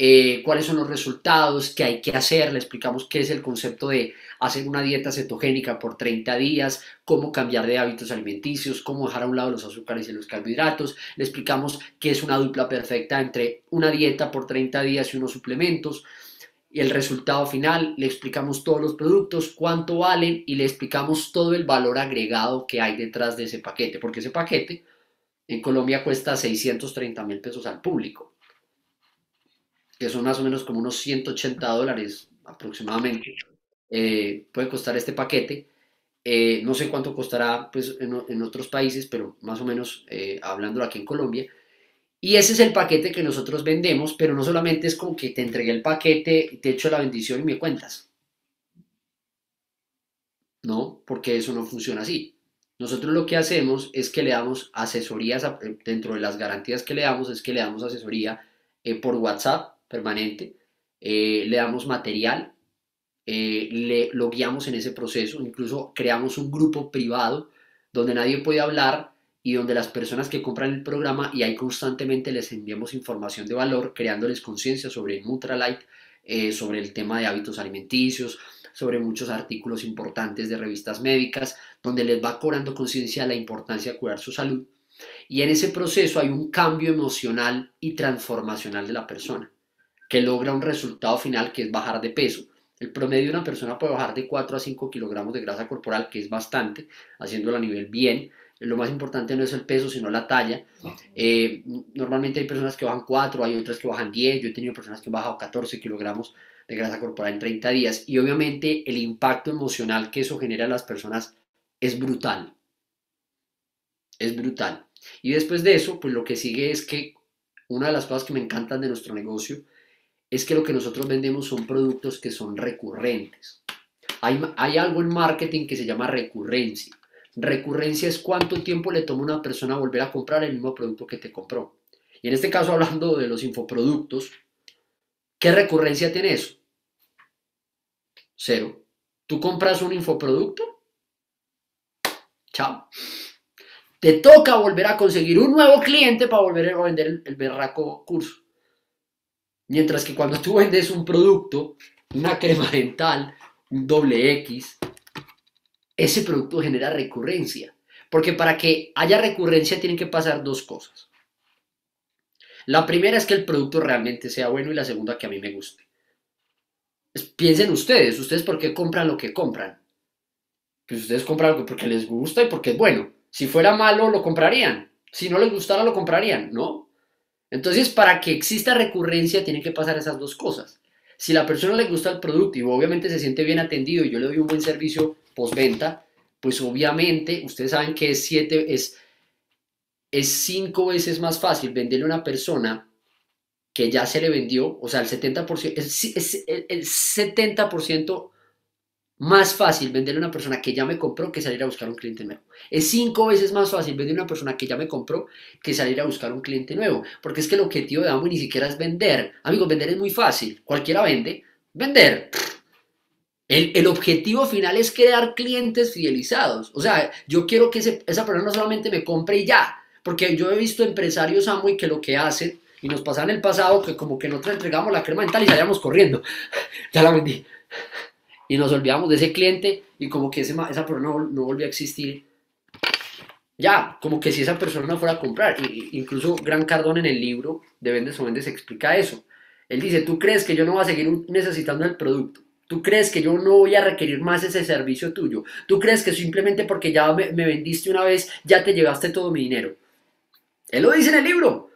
eh, cuáles son los resultados, qué hay que hacer, le explicamos qué es el concepto de hacer una dieta cetogénica por 30 días, cómo cambiar de hábitos alimenticios, cómo dejar a un lado los azúcares y los carbohidratos, le explicamos qué es una dupla perfecta entre una dieta por 30 días y unos suplementos, y el resultado final, le explicamos todos los productos, cuánto valen y le explicamos todo el valor agregado que hay detrás de ese paquete, porque ese paquete en Colombia cuesta 630 mil pesos al público que son más o menos como unos 180 dólares aproximadamente, eh, puede costar este paquete. Eh, no sé cuánto costará pues, en, otros países, pero más o menos eh, hablando aquí en Colombia. Y ese es el paquete que nosotros vendemos, pero no solamente es como que te entregué el paquete, te echo la bendición y me cuentas. No, porque eso no funciona así. Nosotros lo que hacemos es que le damos asesorías, dentro de las garantías que le damos, es que le damos asesoría por WhatsApp, permanente, eh, le damos material, eh, le, lo guiamos en ese proceso, incluso creamos un grupo privado donde nadie puede hablar y donde las personas que compran el programa y ahí constantemente les enviamos información de valor, creándoles conciencia sobre Nutralight, eh, sobre el tema de hábitos alimenticios, sobre muchos artículos importantes de revistas médicas, donde les va cobrando conciencia de la importancia de cuidar su salud. Y en ese proceso hay un cambio emocional y transformacional de la persona que logra un resultado final que es bajar de peso. El promedio de una persona puede bajar de 4 a 5 kilogramos de grasa corporal, que es bastante, haciéndolo a nivel bien. Lo más importante no es el peso, sino la talla. Eh, normalmente hay personas que bajan 4, hay otras que bajan 10. Yo he tenido personas que han bajado 14 kilogramos de grasa corporal en 30 días. Y obviamente el impacto emocional que eso genera en las personas es brutal. Es brutal. Y después de eso, pues lo que sigue es que una de las cosas que me encantan de nuestro negocio es que lo que nosotros vendemos son productos que son recurrentes. Hay, algo en marketing que se llama recurrencia. Recurrencia es cuánto tiempo le toma a una persona volver a comprar el mismo producto que te compró. Y en este caso, hablando de los infoproductos, ¿qué recurrencia tiene eso? Cero. ¿Tú compras un infoproducto? Chao. Te toca volver a conseguir un nuevo cliente para volver a vender el, el berraco curso. Mientras que cuando tú vendes un producto, una crema (laughs) dental, un doble X, ese producto genera recurrencia. Porque para que haya recurrencia tienen que pasar dos cosas. La primera es que el producto realmente sea bueno y la segunda que a mí me guste. piensen ustedes, ustedes por qué compran lo que compran. Pues ustedes compran algo porque les gusta y porque es bueno. Si fuera malo, lo comprarían. Si no les gustara, lo comprarían, ¿no? Entonces, para que exista recurrencia, tienen que pasar esas dos cosas. Si la persona le gusta el producto y obviamente se siente bien atendido y yo le doy un buen servicio postventa, pues obviamente ustedes saben que es, siete, es, es cinco veces más fácil venderle a una persona que ya se le vendió, o sea, el 70%, es, el 70% más fácil venderle a una persona que ya me compró que salir a buscar un cliente nuevo. Es cinco veces más fácil vender a una persona que ya me compró que salir a buscar un cliente nuevo. Porque es que el objetivo de Amway ni siquiera es vender. Amigos, vender es muy fácil. Cualquiera vende. Vender. El, objetivo final es crear clientes fidelizados. O sea, yo quiero que esa persona no solamente me compre y ya. Porque yo he visto empresarios y que lo que hacen, y nos pasaba en el pasado, que como que nosotros entregamos la crema dental y salíamos corriendo. (laughs) ya la vendí y nos olvidamos de ese cliente y como que esa persona no, volvió a existir. Ya, como que si esa persona no fuera a comprar. incluso Gran Cardón en el libro de Vendes o Vendes explica eso. Él dice, tú crees que yo no voy a seguir necesitando el producto. Tú crees que yo no voy a requerir más ese servicio tuyo. Tú crees que simplemente porque ya me, me vendiste una vez, ya te llevaste todo mi dinero. Él lo dice en el libro.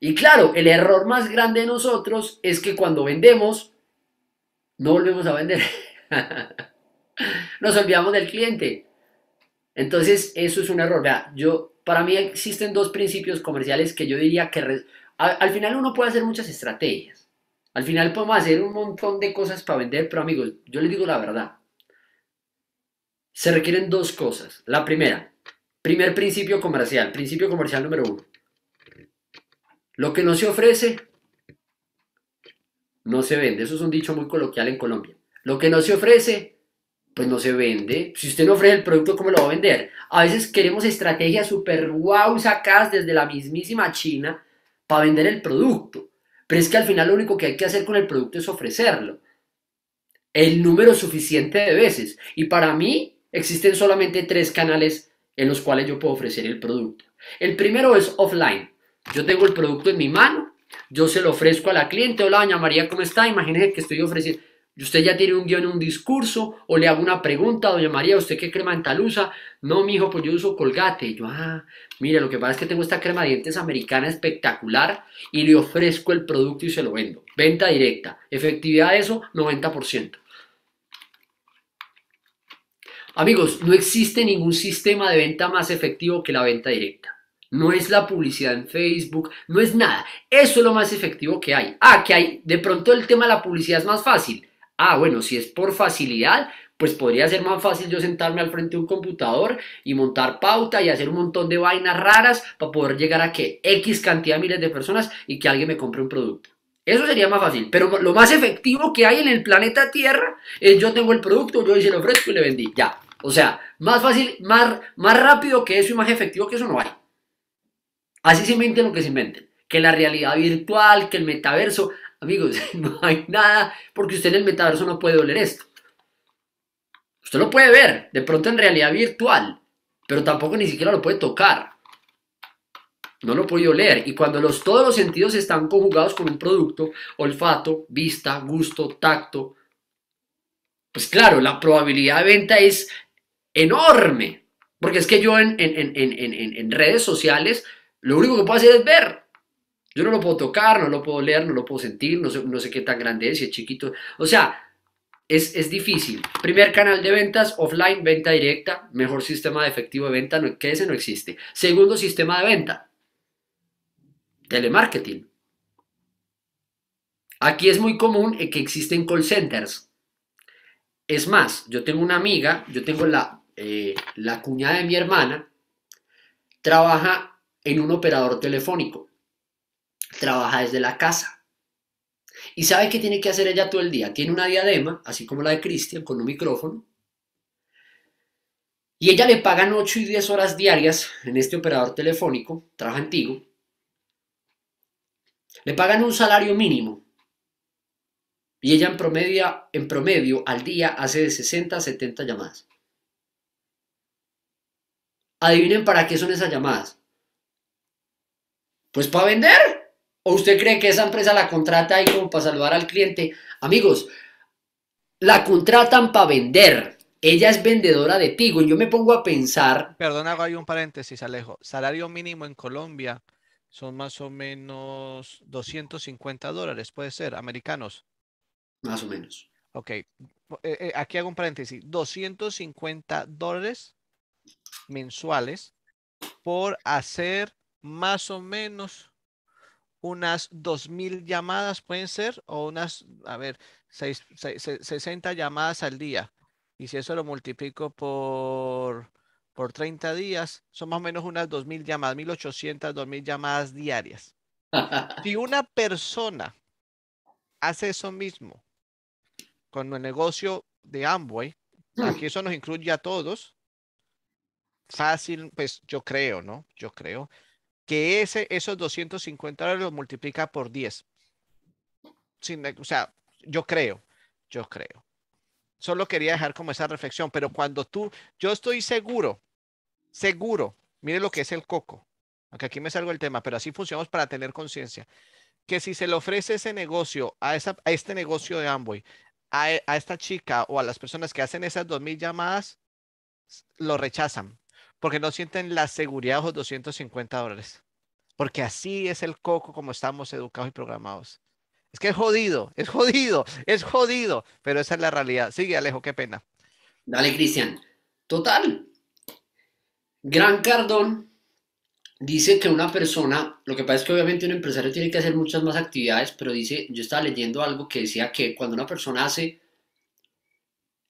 Y claro, el error más grande de nosotros es que cuando vendemos, no volvemos a vender. (laughs) (laughs) Nos olvidamos del cliente. Entonces, eso es un error. yo, para mí existen dos principios comerciales que yo diría que al final uno puede hacer muchas estrategias. Al final podemos hacer un montón de cosas para vender, pero amigos, yo les digo la verdad. Se requieren dos cosas. La primera, primer principio comercial, principio comercial número uno. Lo que no se ofrece, no se vende. Eso es un dicho muy coloquial en Colombia. Lo que no se ofrece, pues no se vende. Si usted no ofrece el producto, ¿cómo lo va a vender? A veces queremos estrategias super wow sacadas desde la mismísima China para vender el producto. Pero es que al final lo único que hay que hacer con el producto es ofrecerlo. El número suficiente de veces. Y para mí existen solamente tres canales en los cuales yo puedo ofrecer el producto. El primero es offline. Yo tengo el producto en mi mano, yo se lo ofrezco a la cliente. Hola, doña María, ¿cómo está? Imagínese que estoy ofreciendo. Y usted ya tiene un guión, un discurso, o le hago una pregunta, doña María, ¿usted qué crema dental usa? No, mijo, pues yo uso colgate. yo, ah, mira, lo que pasa es que tengo esta crema de dientes americana espectacular y le ofrezco el producto y se lo vendo. Venta directa. Efectividad de eso, 90%. Amigos, no existe ningún sistema de venta más efectivo que la venta directa. No es la publicidad en Facebook, no es nada. Eso es lo más efectivo que hay. Ah, que hay, de pronto el tema de la publicidad es más fácil. Ah, bueno, si es por facilidad, pues podría ser más fácil yo sentarme al frente de un computador y montar pauta y hacer un montón de vainas raras para poder llegar a que X cantidad de miles de personas y que alguien me compre un producto. Eso sería más fácil, pero lo más efectivo que hay en el planeta Tierra es yo tengo el producto, yo hice el ofrezco y le vendí, ya. O sea, más fácil, más, más rápido que eso y más efectivo que eso no hay. Así se inventen lo que se inventen. Que la realidad virtual, que el metaverso, Amigos, (laughs) no hay nada porque usted en el metaverso no puede oler esto. Usted lo puede ver, de pronto en realidad virtual, pero tampoco ni siquiera lo puede tocar. No lo puede oler. Y cuando los, todos los sentidos están conjugados con un producto, olfato, vista, gusto, tacto, pues claro, la probabilidad de venta es enorme. Porque es que yo en, en redes sociales lo único que puedo hacer es ver. Yo no lo puedo tocar, no lo puedo leer, no lo puedo sentir, no sé, qué tan grande es, si es chiquito. O sea, es, difícil. Primer canal de ventas, offline, venta directa, mejor sistema de efectivo de venta, no, que ese no existe. Segundo sistema de venta, telemarketing. Aquí es muy común que existen call centers. Es más, yo tengo una amiga, yo tengo la, eh, la cuñada de mi hermana, trabaja en un operador telefónico trabaja desde la casa. ¿Y sabe qué tiene que hacer ella todo el día? Tiene una diadema, así como la de Cristian, con un micrófono. Y ella le pagan 8 y 10 horas diarias en este operador telefónico, trabaja antiguo Le pagan un salario mínimo. Y ella en promedio, en promedio al día hace de 60 a 70 llamadas. Adivinen para qué son esas llamadas. Pues para vender. ¿O usted cree que esa empresa la contrata ahí como para saludar al cliente? Amigos, la contratan para vender. Ella es vendedora de Tigo. Yo me pongo a pensar. Perdón, hago ahí un paréntesis, Alejo. Salario mínimo en Colombia son más o menos 250 dólares, puede ser, americanos. Más o menos. Ok, eh, eh, aquí hago un paréntesis. 250 dólares mensuales por hacer más o menos unas 2.000 llamadas, pueden ser, o unas, a ver, 6, 60 llamadas al día. Y si eso lo multiplico por, por 30 días, son más o menos unas 2.000 llamadas, 1.800, 2.000 llamadas diarias. (laughs) si una persona hace eso mismo con el negocio de Amway, aquí eso nos incluye a todos, fácil, pues yo creo, ¿no? Yo creo que ese, esos 250 dólares los multiplica por 10. Sin, o sea, yo creo, yo creo. Solo quería dejar como esa reflexión, pero cuando tú, yo estoy seguro, seguro, mire lo que es el coco, aunque aquí me salgo el tema, pero así funcionamos para tener conciencia, que si se le ofrece ese negocio, a, esa, a este negocio de amboy a, a esta chica o a las personas que hacen esas 2.000 llamadas, lo rechazan porque no sienten la seguridad de los 250 dólares. Porque así es el coco como estamos educados y programados. Es que es jodido, es jodido, es jodido, pero esa es la realidad. Sigue, Alejo, qué pena. Dale, Cristian. Total. Gran Cardón dice que una persona, lo que pasa es que obviamente un empresario tiene que hacer muchas más actividades, pero dice, yo estaba leyendo algo que decía que cuando una persona hace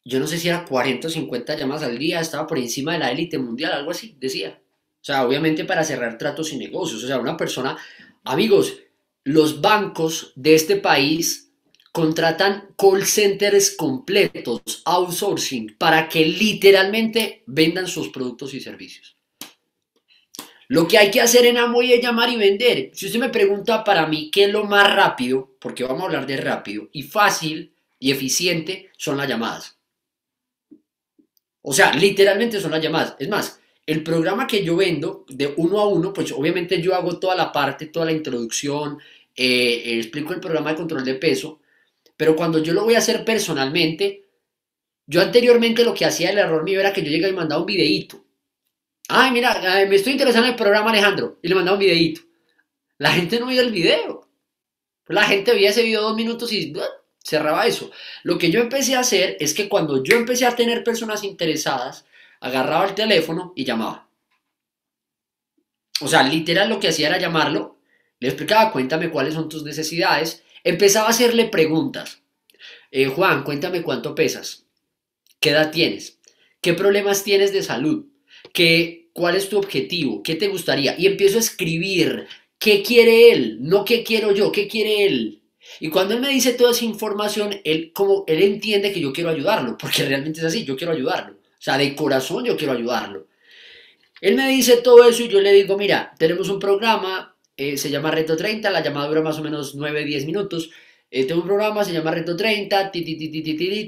yo no sé si era 40 o 50 llamadas al día, estaba por encima de la élite mundial, algo así, decía. O sea, obviamente para cerrar tratos y negocios. O sea, una persona, amigos, los bancos de este país contratan call centers completos, outsourcing, para que literalmente vendan sus productos y servicios. Lo que hay que hacer en Amoy es llamar y vender. Si usted me pregunta para mí qué es lo más rápido, porque vamos a hablar de rápido, y fácil y eficiente, son las llamadas. O sea, literalmente son las llamadas. Es más, el programa que yo vendo de uno a uno, pues obviamente yo hago toda la parte, toda la introducción, eh, eh, explico el programa de control de peso, pero cuando yo lo voy a hacer personalmente, yo anteriormente lo que hacía el error mío era que yo llegaba y mandaba un videíto. Ay, mira, eh, me estoy interesando en el programa Alejandro y le mandaba un videíto. La gente no vio el video. La gente veía ese video dos minutos y cerraba eso. Lo que yo empecé a hacer es que cuando yo empecé a tener personas interesadas, agarraba el teléfono y llamaba. O sea, literal lo que hacía era llamarlo, le explicaba, cuéntame cuáles son tus necesidades, empezaba a hacerle preguntas. Eh, Juan, cuéntame cuánto pesas, qué edad tienes, qué problemas tienes de salud, ¿Qué, cuál es tu objetivo, qué te gustaría. Y empiezo a escribir, ¿qué quiere él? No qué quiero yo, qué quiere él. Y cuando él me dice toda esa información, él, como, él entiende que yo quiero ayudarlo, porque realmente es así, yo quiero ayudarlo. O sea, de corazón yo quiero ayudarlo. Él me dice todo eso y yo le digo, mira, tenemos un programa, eh, se llama Reto 30, la llamada dura más o menos 9-10 minutos. Eh, tengo un programa, se llama Reto 30,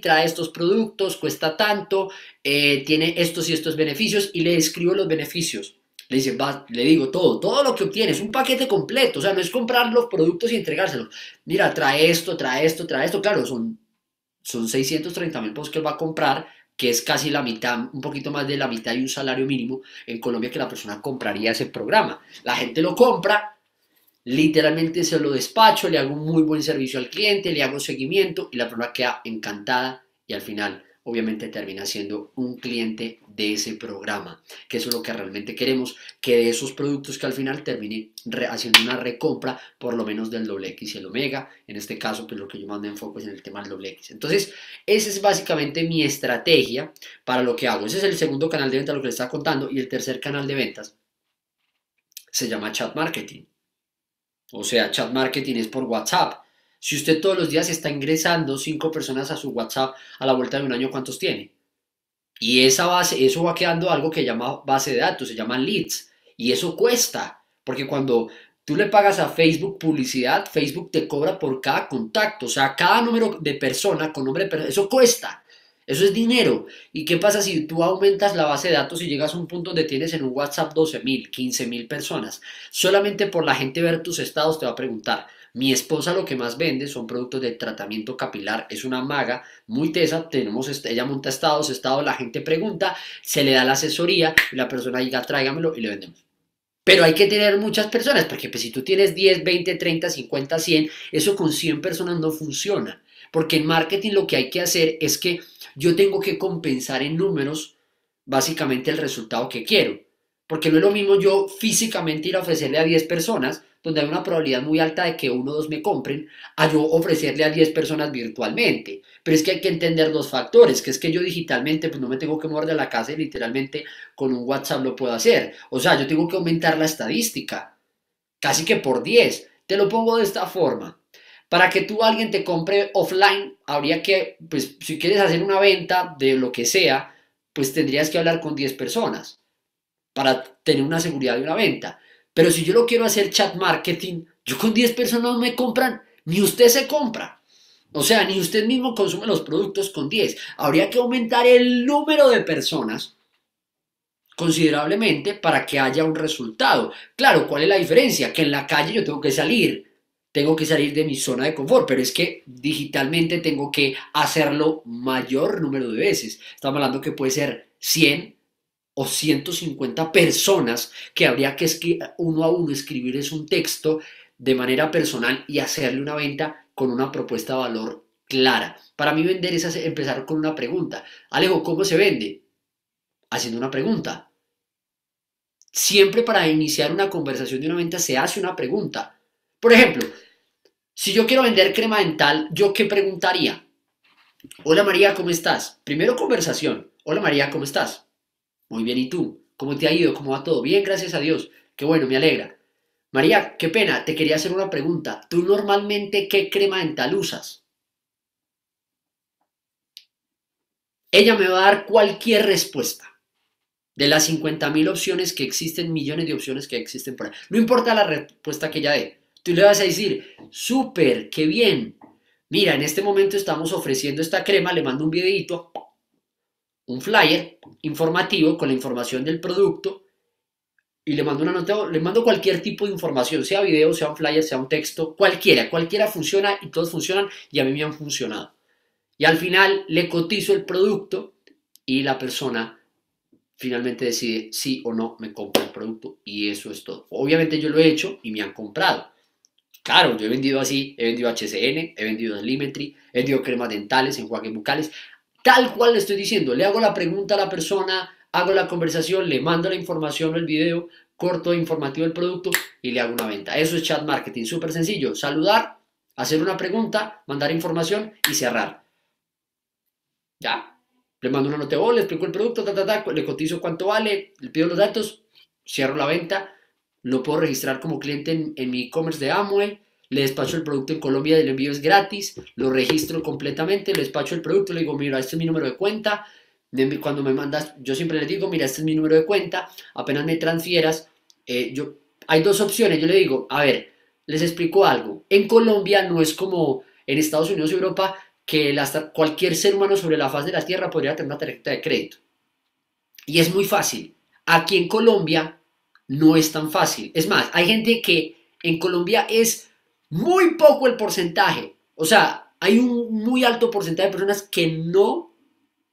trae estos productos, cuesta tanto, eh, tiene estos y estos beneficios y le escribo los beneficios. Le le digo todo, todo lo que obtienes, un paquete completo, o sea, no es comprar los productos y entregárselos. Mira, trae esto, trae esto, trae esto. Claro, son, son 630 mil pesos que él va a comprar, que es casi la mitad, un poquito más de la mitad y un salario mínimo en Colombia que la persona compraría ese programa. La gente lo compra, literalmente se lo despacho, le hago un muy buen servicio al cliente, le hago seguimiento y la persona queda encantada y al final obviamente termina siendo un cliente de ese programa, que es lo que realmente queremos, que de esos productos que al final termine haciendo una recompra por lo menos del doble X y el omega, en este caso pues lo que yo mando enfoque es en el tema del doble X. Entonces, esa es básicamente mi estrategia para lo que hago. Ese es el segundo canal de ventas, lo que les estaba contando, y el tercer canal de ventas se llama chat marketing. O sea, chat marketing es por WhatsApp si usted todos los días está ingresando cinco personas a su WhatsApp a la vuelta de un año, ¿cuántos tiene? Y esa base, eso va quedando algo que llama base de datos, se llaman leads. Y eso cuesta, porque cuando tú le pagas a Facebook publicidad, Facebook te cobra por cada contacto, o sea, cada número de persona con nombre de eso cuesta. Eso es dinero. ¿Y qué pasa si tú aumentas la base de datos y llegas a un punto donde tienes en un WhatsApp 12 mil, 15 mil personas? Solamente por la gente ver tus estados te va a preguntar, mi esposa lo que más vende son productos de tratamiento capilar. Es una maga muy tesa. Tenemos, ella monta estados, estados, la gente pregunta, se le da la asesoría y la persona diga, tráigamelo y le vendemos. Pero hay que tener muchas personas, porque pues, si tú tienes 10, 20, 30, 50, 100, eso con 100 personas no funciona. Porque en marketing lo que hay que hacer es que yo tengo que compensar en números básicamente el resultado que quiero. Porque no es lo mismo yo físicamente ir a ofrecerle a 10 personas donde hay una probabilidad muy alta de que uno o dos me compren, a yo ofrecerle a 10 personas virtualmente. Pero es que hay que entender dos factores, que es que yo digitalmente pues no me tengo que mover de la casa y literalmente con un WhatsApp lo puedo hacer. O sea, yo tengo que aumentar la estadística, casi que por 10. Te lo pongo de esta forma. Para que tú alguien te compre offline, habría que, pues si quieres hacer una venta de lo que sea, pues tendrías que hablar con 10 personas para tener una seguridad de una venta. Pero si yo lo quiero hacer chat marketing, yo con 10 personas no me compran, ni usted se compra. O sea, ni usted mismo consume los productos con 10. Habría que aumentar el número de personas considerablemente para que haya un resultado. Claro, ¿cuál es la diferencia? Que en la calle yo tengo que salir, tengo que salir de mi zona de confort, pero es que digitalmente tengo que hacerlo mayor número de veces. Estamos hablando que puede ser 100, o 150 personas que habría que uno a uno escribir es un texto de manera personal y hacerle una venta con una propuesta de valor clara. Para mí vender es empezar con una pregunta. Alejo, ¿cómo se vende? Haciendo una pregunta. Siempre para iniciar una conversación de una venta se hace una pregunta. Por ejemplo, si yo quiero vender crema dental, ¿yo qué preguntaría? Hola María, ¿cómo estás? Primero conversación. Hola María, ¿cómo estás? Muy bien, ¿y tú? ¿Cómo te ha ido? ¿Cómo va todo? Bien, gracias a Dios. Qué bueno, me alegra. María, qué pena, te quería hacer una pregunta. ¿Tú normalmente qué crema dental usas? Ella me va a dar cualquier respuesta. De las mil opciones que existen, millones de opciones que existen por ahí. No importa la respuesta que ella dé. Tú le vas a decir, súper, qué bien. Mira, en este momento estamos ofreciendo esta crema, le mando un videito un flyer informativo con la información del producto y le mando una nota, le mando cualquier tipo de información, sea video, sea un flyer, sea un texto, cualquiera, cualquiera funciona y todos funcionan y a mí me han funcionado. Y al final le cotizo el producto y la persona finalmente decide si o no me compra el producto y eso es todo. Obviamente yo lo he hecho y me han comprado. Claro, yo he vendido así, he vendido HCN, he vendido Slimetry, he vendido cremas dentales, enjuagues bucales, Tal cual le estoy diciendo, le hago la pregunta a la persona, hago la conversación, le mando la información o el video, corto informativo del producto y le hago una venta. Eso es chat marketing, súper sencillo. Saludar, hacer una pregunta, mandar información y cerrar. Ya, le mando una nota, le explico el producto, le cotizo cuánto vale, le pido los datos, cierro la venta, lo puedo registrar como cliente en, mi e-commerce de Amway, le despacho el producto en Colombia, el envío es gratis, lo registro completamente, le despacho el producto, le digo, mira, este es mi número de cuenta, cuando me mandas, yo siempre le digo, mira, este es mi número de cuenta, apenas me transfieras, eh, yo, hay dos opciones, yo le digo, a ver, les explico algo, en Colombia no es como en Estados Unidos y Europa, que cualquier ser humano sobre la faz de la Tierra podría tener una tarjeta de crédito. Y es muy fácil. Aquí en Colombia no es tan fácil. Es más, hay gente que en Colombia es muy poco el porcentaje. O sea, hay un muy alto porcentaje de personas que no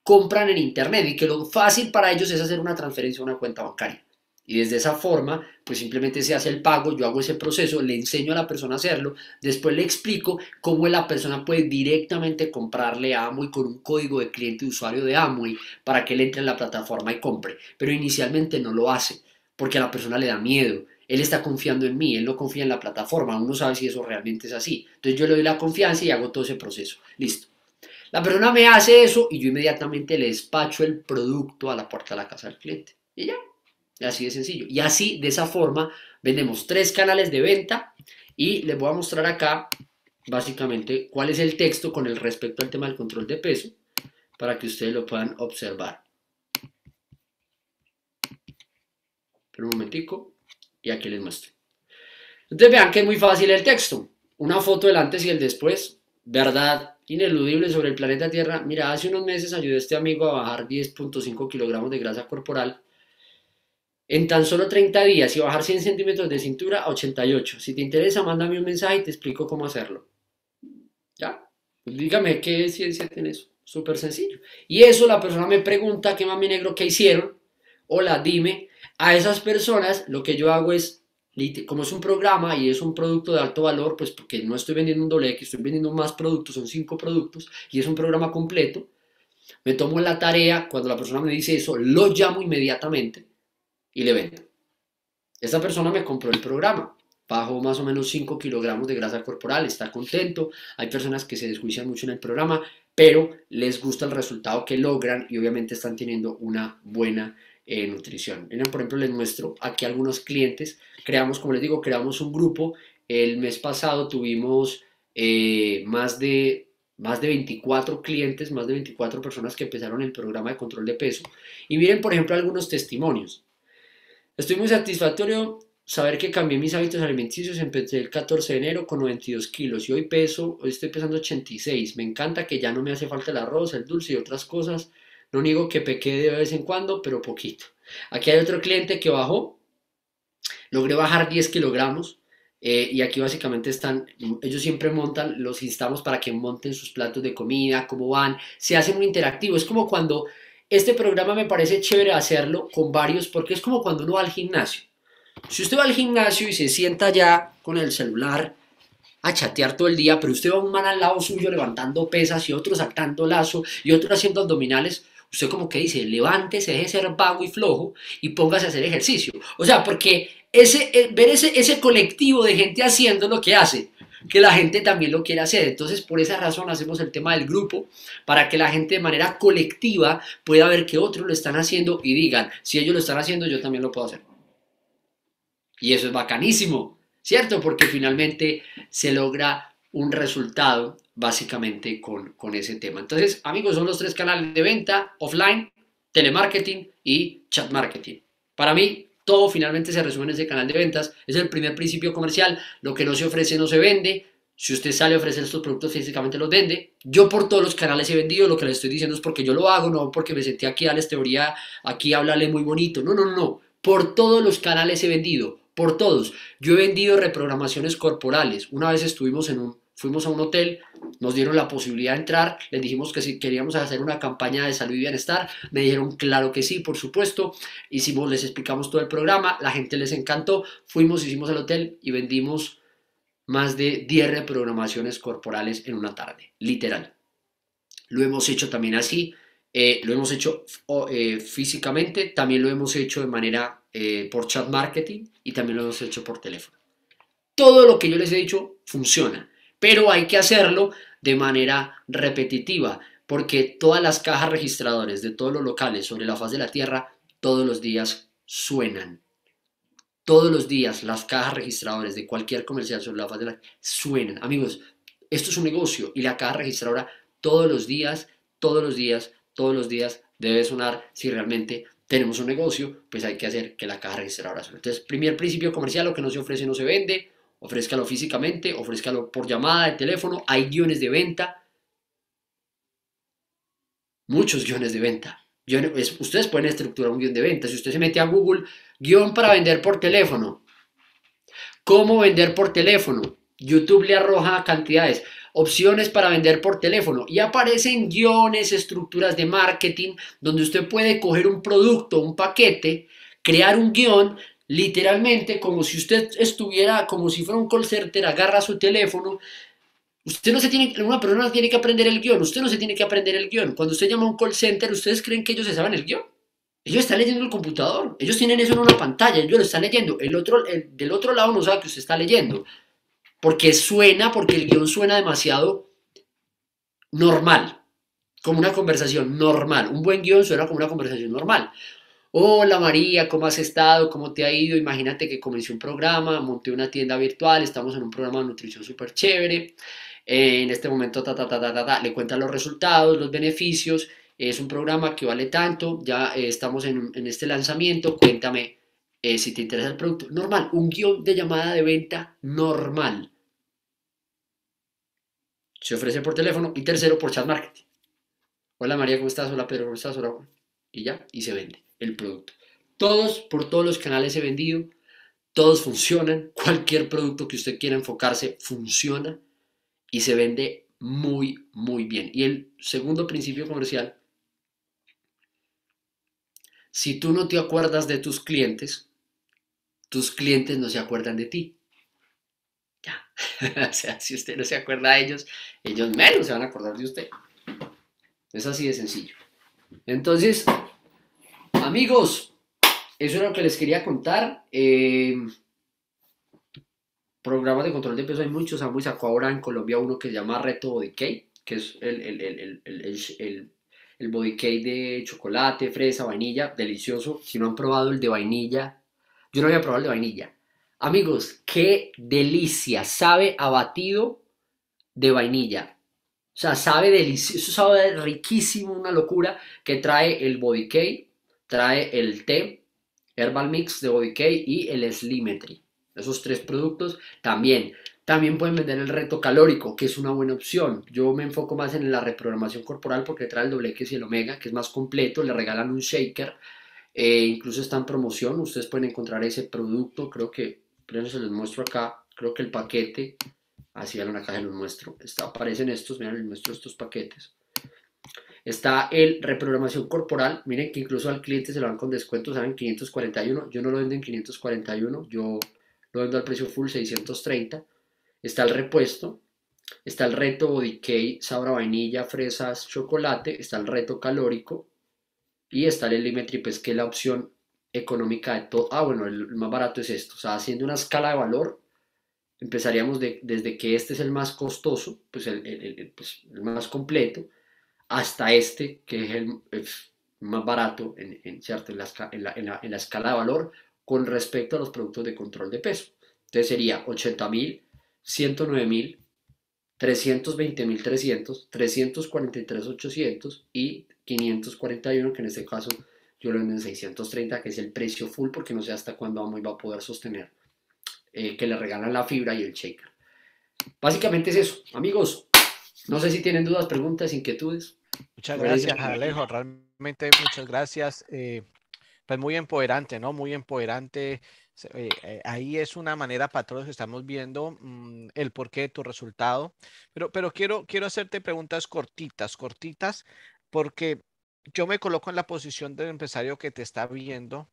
compran en Internet y que lo fácil para ellos es hacer una transferencia a una cuenta bancaria. Y desde esa forma, pues simplemente se hace el pago, yo hago ese proceso, le enseño a la persona a hacerlo, después le explico cómo la persona puede directamente comprarle a Amway con un código de cliente y usuario de Amway para que él entre en la plataforma y compre. Pero inicialmente no lo hace porque a la persona le da miedo, él está confiando en mí, él no confía en la plataforma, uno sabe si eso realmente es así. Entonces yo le doy la confianza y hago todo ese proceso. Listo. La persona me hace eso y yo inmediatamente le despacho el producto a la puerta de la casa del cliente. Y ya, así de sencillo. Y así, de esa forma, vendemos tres canales de venta y les voy a mostrar acá básicamente cuál es el texto con el respecto al tema del control de peso para que ustedes lo puedan observar. Pero un momentico y aquí les muestro. Entonces vean que es muy fácil el texto. Una foto del antes y el después, verdad ineludible sobre el planeta Tierra. Mira, hace unos meses ayudé a este amigo a bajar 10.5 kilogramos de grasa corporal en tan solo 30 días y bajar 100 centímetros de cintura a 88. Si te interesa, mándame un mensaje y te explico cómo hacerlo. ¿Ya? Pues dígame qué ciencia tiene eso. Súper sencillo. Y eso la persona me pregunta, ¿qué mami negro que hicieron? Hola, dime a esas personas lo que yo hago es, como es un programa y es un producto de alto valor, pues porque no estoy vendiendo un doble que estoy vendiendo más productos, son cinco productos y es un programa completo, me tomo la tarea, cuando la persona me dice eso, lo llamo inmediatamente y le vendo. esa persona me compró el programa, bajó más o menos 5 kilogramos de grasa corporal, está contento, hay personas que se desjuician mucho en el programa, pero les gusta el resultado que logran y obviamente están teniendo una buena eh, nutrición. Miren, por ejemplo, les muestro aquí algunos clientes. Creamos, como les digo, creamos un grupo. El mes pasado tuvimos eh, más, de, más de 24 clientes, más de 24 personas que empezaron el programa de control de peso. Y miren, por ejemplo, algunos testimonios. Estoy muy satisfactorio saber que cambié mis hábitos alimenticios, empecé el 14 de enero con 92 kilos y hoy peso, hoy estoy pesando 86, me encanta que ya no me hace falta el arroz, el dulce y otras cosas, no digo que pequé de vez en cuando, pero poquito. Aquí hay otro cliente que bajó. Logré bajar 10 kilogramos. Eh, y aquí básicamente están, ellos siempre montan, los instamos para que monten sus platos de comida, cómo van, se hace muy interactivo. Es como cuando este programa me parece chévere hacerlo con varios, porque es como cuando uno va al gimnasio. Si usted va al gimnasio y se sienta ya con el celular a chatear todo el día, pero usted va un man al lado suyo levantando pesas y otro saltando lazo y otro haciendo abdominales, usted como que dice, levántese, deje de ser vago y flojo y póngase a hacer ejercicio. O sea, porque ese, eh, ver ese, ese colectivo de gente haciendo lo que hace, que la gente también lo quiere hacer. Entonces, por esa razón hacemos el tema del grupo, para que la gente de manera colectiva pueda ver que otros lo están haciendo y digan, si ellos lo están haciendo, yo también lo puedo hacer. Y eso es bacanísimo, ¿cierto? Porque finalmente se logra un resultado básicamente con, con ese tema. Entonces, amigos, son los tres canales de venta, offline, telemarketing y chat marketing. Para mí, todo finalmente se resume en ese canal de ventas. Es el primer principio comercial. Lo que no se ofrece no se vende. Si usted sale a ofrecer estos productos físicamente los vende. Yo por todos los canales he vendido. Lo que les estoy diciendo es porque yo lo hago, no porque me sentía aquí a darles teoría, aquí a hablarle muy bonito. No, no, no. Por todos los canales he vendido. Por todos. Yo he vendido reprogramaciones corporales. Una vez estuvimos en un Fuimos a un hotel, nos dieron la posibilidad de entrar, les dijimos que si queríamos hacer una campaña de salud y bienestar, me dijeron claro que sí, por supuesto, hicimos, les explicamos todo el programa, la gente les encantó, fuimos, hicimos el hotel y vendimos más de 10 reprogramaciones corporales en una tarde, literal. Lo hemos hecho también así, eh, lo hemos hecho eh, físicamente, también lo hemos hecho de manera eh, por chat marketing y también lo hemos hecho por teléfono. Todo lo que yo les he dicho funciona pero hay que hacerlo de manera repetitiva, porque todas las cajas registradoras de todos los locales sobre la faz de la Tierra todos los días suenan. Todos los días las cajas registradoras de cualquier comercial sobre la faz de la Tierra suenan. Amigos, esto es un negocio y la caja registradora todos los días, todos los días, todos los días debe sonar si realmente tenemos un negocio, pues hay que hacer que la caja registradora suene. Entonces, primer principio comercial, lo que no se ofrece no se vende ofrézcalo físicamente, ofrézcalo por llamada de teléfono, hay guiones de venta, muchos guiones de venta. ustedes pueden estructurar un guión de venta. Si usted se mete a Google, guión para vender por teléfono. ¿Cómo vender por teléfono? YouTube le arroja cantidades. Opciones para vender por teléfono. Y aparecen guiones, estructuras de marketing, donde usted puede coger un producto, un paquete, crear un guión, literalmente como si usted estuviera, como si fuera un call center, agarra su teléfono. Usted no se tiene, una persona tiene que aprender el guión, usted no se tiene que aprender el guión. Cuando usted llama a un call center, ¿ustedes creen que ellos se saben el guión? Ellos están leyendo el computador, ellos tienen eso en una pantalla, ellos lo están leyendo. El otro, del otro lado no sabe que usted está leyendo, porque suena, porque el guión suena demasiado normal, como una conversación normal. Un buen guión suena como una conversación normal. Hola María, ¿cómo has estado? ¿Cómo te ha ido? Imagínate que comencé un programa, monté una tienda virtual, estamos en un programa de nutrición súper chévere. Eh, en este momento, ta, le cuentan los resultados, los beneficios. Es un programa que vale tanto. Ya eh, estamos en, este lanzamiento. Cuéntame eh, si te interesa el producto. Normal, un guión de llamada de venta normal. Se ofrece por teléfono y tercero por chat marketing. Hola María, ¿cómo estás? Hola Pedro, ¿cómo estás? Hola. Y ya, y se vende el producto. Todos, por todos los canales he vendido, todos funcionan, cualquier producto que usted quiera enfocarse funciona y se vende muy, muy bien. Y el segundo principio comercial, si tú no te acuerdas de tus clientes, tus clientes no se acuerdan de ti. Ya. (laughs) o sea, si usted no se acuerda de ellos, ellos menos se van a acordar de usted. Es así de sencillo. Entonces, Amigos, eso es lo que les quería contar. Eh, em, programas de control de peso hay muchos. y sacó ahora en Colombia uno que se llama Reto Body que es el, el, body de chocolate, fresa, vainilla. Delicioso. Si no han probado el de vainilla, yo no había probado el de vainilla. Amigos, qué delicia. Sabe a batido de vainilla. O sea, sabe delicioso, sabe riquísimo, una locura que trae el body cake trae el té Herbal Mix de Body y el Slimetry. Esos tres productos también. También pueden vender el reto calórico, que es una buena opción. Yo me enfoco más en la reprogramación corporal porque trae el doble X y el omega, que es más completo. Le regalan un shaker. e incluso está en promoción. Ustedes pueden encontrar ese producto. Creo que, primero se les muestro acá. Creo que el paquete, así en una caja lo muestro. aparecen estos, miren, les muestro estos paquetes. Está el reprogramación corporal. Miren que incluso al cliente se lo dan con descuento, saben 541. Yo no lo vendo en 541, yo lo vendo al precio full 630. Está el repuesto. Está el reto body cake, sabra vainilla, fresas, chocolate. Está el reto calórico. Y está el Elimetrip, es que es la opción económica de todo. Ah, bueno, el, más barato es esto. O sea, haciendo una escala de valor, empezaríamos desde que este es el más costoso, pues el, pues más completo hasta este, que es el más barato en, En, la, escala de valor con respecto a los productos de control de peso. Entonces sería $80,000, mil, 109 mil, y 541, que en este caso yo lo vendo en 630, que es el precio full, porque no sé hasta cuándo vamos y va a poder sostener eh, que le regalan la fibra y el shaker. Básicamente es eso, amigos. No sé si tienen dudas, preguntas, inquietudes. Muchas gracias, Alejo. Realmente muchas gracias. Eh, pues muy empoderante, ¿no? Muy empoderante. Eh, eh, ahí es una manera, todos que estamos viendo mm, el porqué de tu resultado. Pero, pero quiero, quiero hacerte preguntas cortitas, cortitas, porque yo me coloco en la posición del empresario que te está viendo,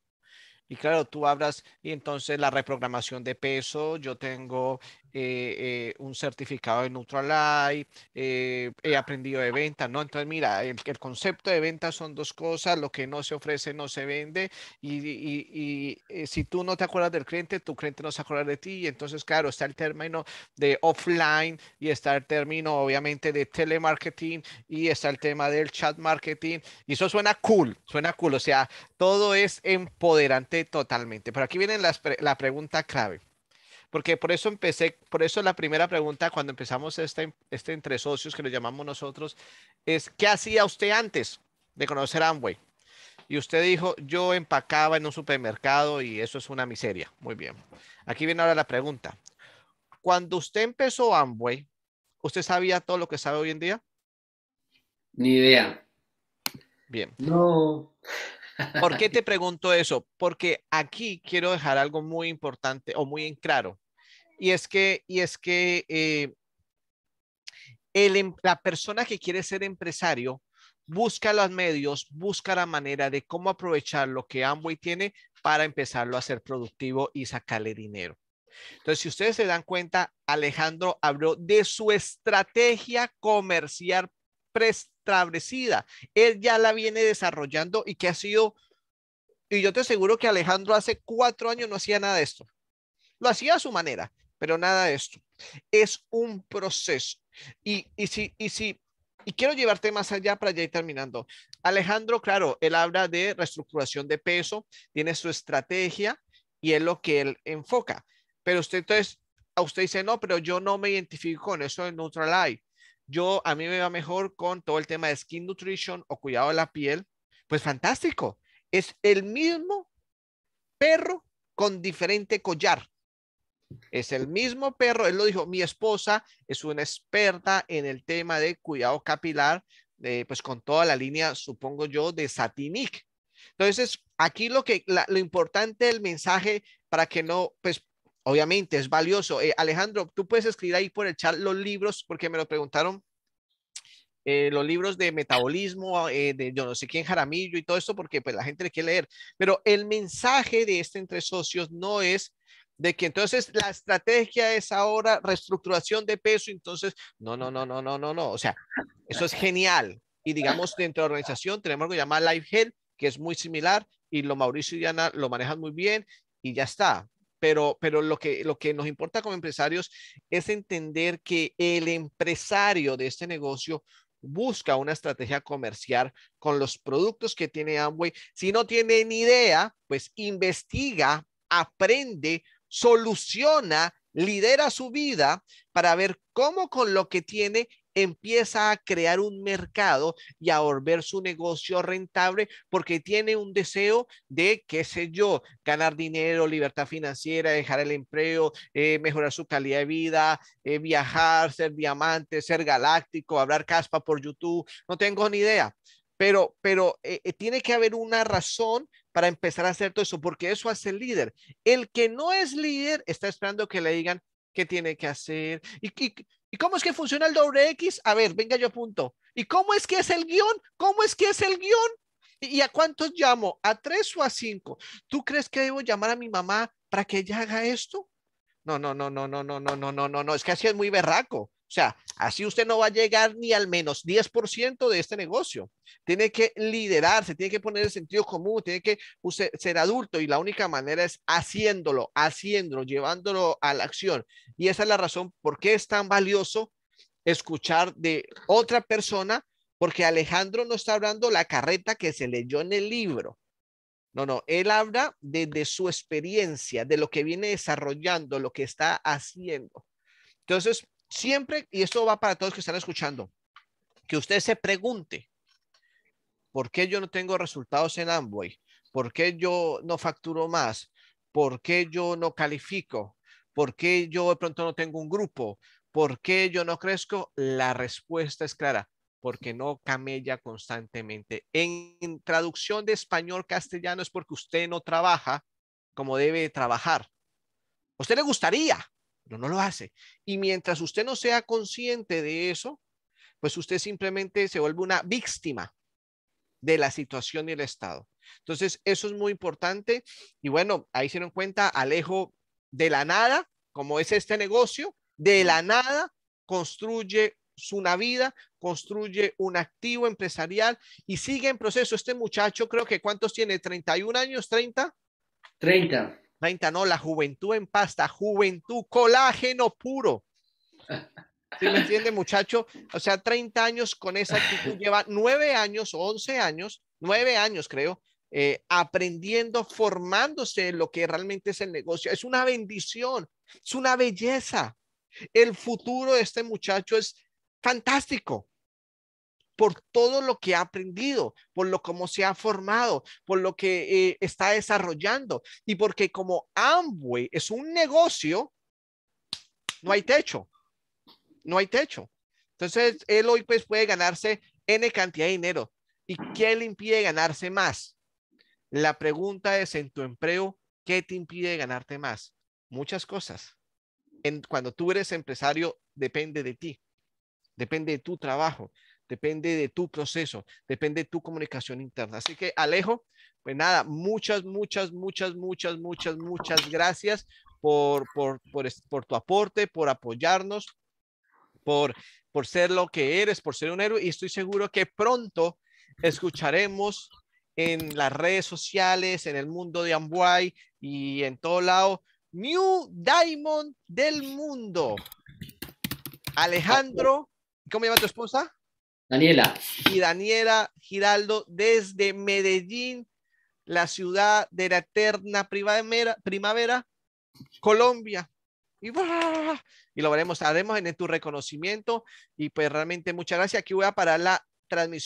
y claro, tú hablas y entonces la reprogramación de peso, yo tengo eh, eh, un certificado de neutral eh, he aprendido de venta, ¿no? Entonces, mira, el, concepto de venta son dos cosas, lo que no se ofrece no se vende y, eh, si tú no te acuerdas del cliente, tu cliente no se acuerda de ti y entonces, claro, está el término de offline y está el término, obviamente, de telemarketing y está el tema del chat marketing y eso suena cool, suena cool, o sea, todo es empoderante totalmente, pero aquí viene la pregunta clave. Porque por eso empecé, por eso la primera pregunta cuando empezamos este, este entre socios que lo llamamos nosotros es, ¿qué hacía usted antes de conocer Amway? Y usted dijo, yo empacaba en un supermercado y eso es una miseria. Muy bien. Aquí viene ahora la pregunta. Cuando usted empezó Amway, ¿usted sabía todo lo que sabe hoy en día? Ni idea. Bien. No. ¿Por qué (laughs) te pregunto eso? Porque aquí quiero dejar algo muy importante o muy en claro. Y es que, y es que eh, el, em, la persona que quiere ser empresario busca los medios, busca la manera de cómo aprovechar lo que Amway tiene para empezarlo a ser productivo y sacarle dinero. Entonces, si ustedes se dan cuenta, Alejandro habló de su estrategia comercial preestablecida. Él ya la viene desarrollando y que ha sido, y yo te aseguro que Alejandro hace cuatro años no hacía nada de esto. Lo hacía a su manera, pero nada de esto. Es un proceso. Y, y y si, y quiero llevarte más allá para ya ir terminando. Alejandro, claro, él habla de reestructuración de peso, tiene su estrategia y es lo que él enfoca. Pero usted entonces, a usted dice, no, pero yo no me identifico con eso de Nutralife. Yo, a mí me va mejor con todo el tema de skin nutrition o cuidado de la piel. Pues fantástico. Es el mismo perro con diferente collar es el mismo perro, él lo dijo, mi esposa es una experta en el tema de cuidado capilar, eh, pues con toda la línea, supongo yo, de Satinic. Entonces, aquí lo que, lo importante del mensaje para que no, pues obviamente es valioso. Eh, Alejandro, tú puedes escribir ahí por el chat los libros, porque me lo preguntaron, eh, los libros de metabolismo, de yo no sé quién, Jaramillo y todo esto, porque pues la gente le quiere leer. Pero el mensaje de este entre socios no es de que entonces la estrategia es ahora reestructuración de peso, entonces, no, no, no, no, no, no, no, o sea, eso es genial. Y digamos, dentro de la organización tenemos algo llamado Life Health, que es muy similar, y lo Mauricio y Diana lo manejan muy bien, y ya está. Pero, pero lo, que, lo que nos importa como empresarios es entender que el empresario de este negocio busca una estrategia comercial con los productos que tiene Amway. Si no tiene ni idea, pues investiga, aprende, soluciona, lidera su vida para ver cómo con lo que tiene empieza a crear un mercado y a volver su negocio rentable porque tiene un deseo de, qué sé yo, ganar dinero, libertad financiera, dejar el empleo, eh, mejorar su calidad de vida, eh, viajar, ser diamante, ser galáctico, hablar caspa por YouTube, no tengo ni idea. Pero, pero eh, tiene que haber una razón para empezar a hacer todo eso, porque eso hace el líder. El que no es líder está esperando que le digan qué tiene que hacer. ¿Y, cómo es que funciona el doble X? A ver, venga, yo apunto. ¿Y cómo es que es el guión? ¿Cómo es que es el guión? ¿Y, a cuántos llamo? ¿A tres o a cinco? ¿Tú crees que debo llamar a mi mamá para que ella haga esto? No, no, no, no, no, no, no, no, no, no, no, es que así es muy berraco. O sea, así usted no va a llegar ni al menos 10% de este negocio. Tiene que liderarse, tiene que poner el sentido común, tiene que usted ser adulto y la única manera es haciéndolo, haciéndolo, llevándolo a la acción. Y esa es la razón por qué es tan valioso escuchar de otra persona, porque Alejandro no está hablando la carreta que se leyó en el libro. No, no, él habla desde de su experiencia, de lo que viene desarrollando, lo que está haciendo. Entonces, siempre, y esto va para todos que están escuchando, que usted se pregunte, ¿por qué yo no tengo resultados en Amboy, ¿Por qué yo no facturo más? ¿Por qué yo no califico? ¿Por qué yo de pronto no tengo un grupo? ¿Por qué yo no crezco? La respuesta es clara, porque no camella constantemente. En, traducción de español castellano es porque usted no trabaja como debe trabajar. usted le gustaría, no lo hace. Y mientras usted no sea consciente de eso, pues usted simplemente se vuelve una víctima de la situación y el Estado. Entonces, eso es muy importante. Y bueno, ahí se dieron cuenta, Alejo de la nada, como es este negocio, de la nada construye una vida, construye un activo empresarial y sigue en proceso. Este muchacho creo que cuántos tiene, 31 años, 30. 30 no, la juventud en pasta, juventud, colágeno puro. ¿Sí me entiende, muchacho? O sea, 30 años con esa actitud, lleva 9 años, 11 años, 9 años creo, eh, aprendiendo, formándose en lo que realmente es el negocio. Es una bendición, es una belleza. El futuro de este muchacho es fantástico por todo lo que ha aprendido, por lo como se ha formado, por lo que eh, está desarrollando y porque como Amway es un negocio, no hay techo, no hay techo. Entonces, él hoy pues puede ganarse N cantidad de dinero. ¿Y qué le impide ganarse más? La pregunta es en tu empleo, ¿qué te impide ganarte más? Muchas cosas. cuando tú eres empresario, depende de ti, depende de tu trabajo, depende de tu proceso, depende de tu comunicación interna. Así que Alejo, pues nada, muchas, muchas, muchas, muchas, muchas, muchas gracias por, por, tu aporte, por apoyarnos, por, por ser lo que eres, por ser un héroe y estoy seguro que pronto escucharemos en las redes sociales, en el mundo de Amway y en todo lado, New Diamond del mundo. Alejandro, ¿cómo llama tu esposa? Daniela. Y Daniela Giraldo desde Medellín, la ciudad de la eterna primavera, Colombia. Y, y lo veremos, haremos en tu reconocimiento. Y pues realmente muchas gracias. Aquí voy a parar la transmisión.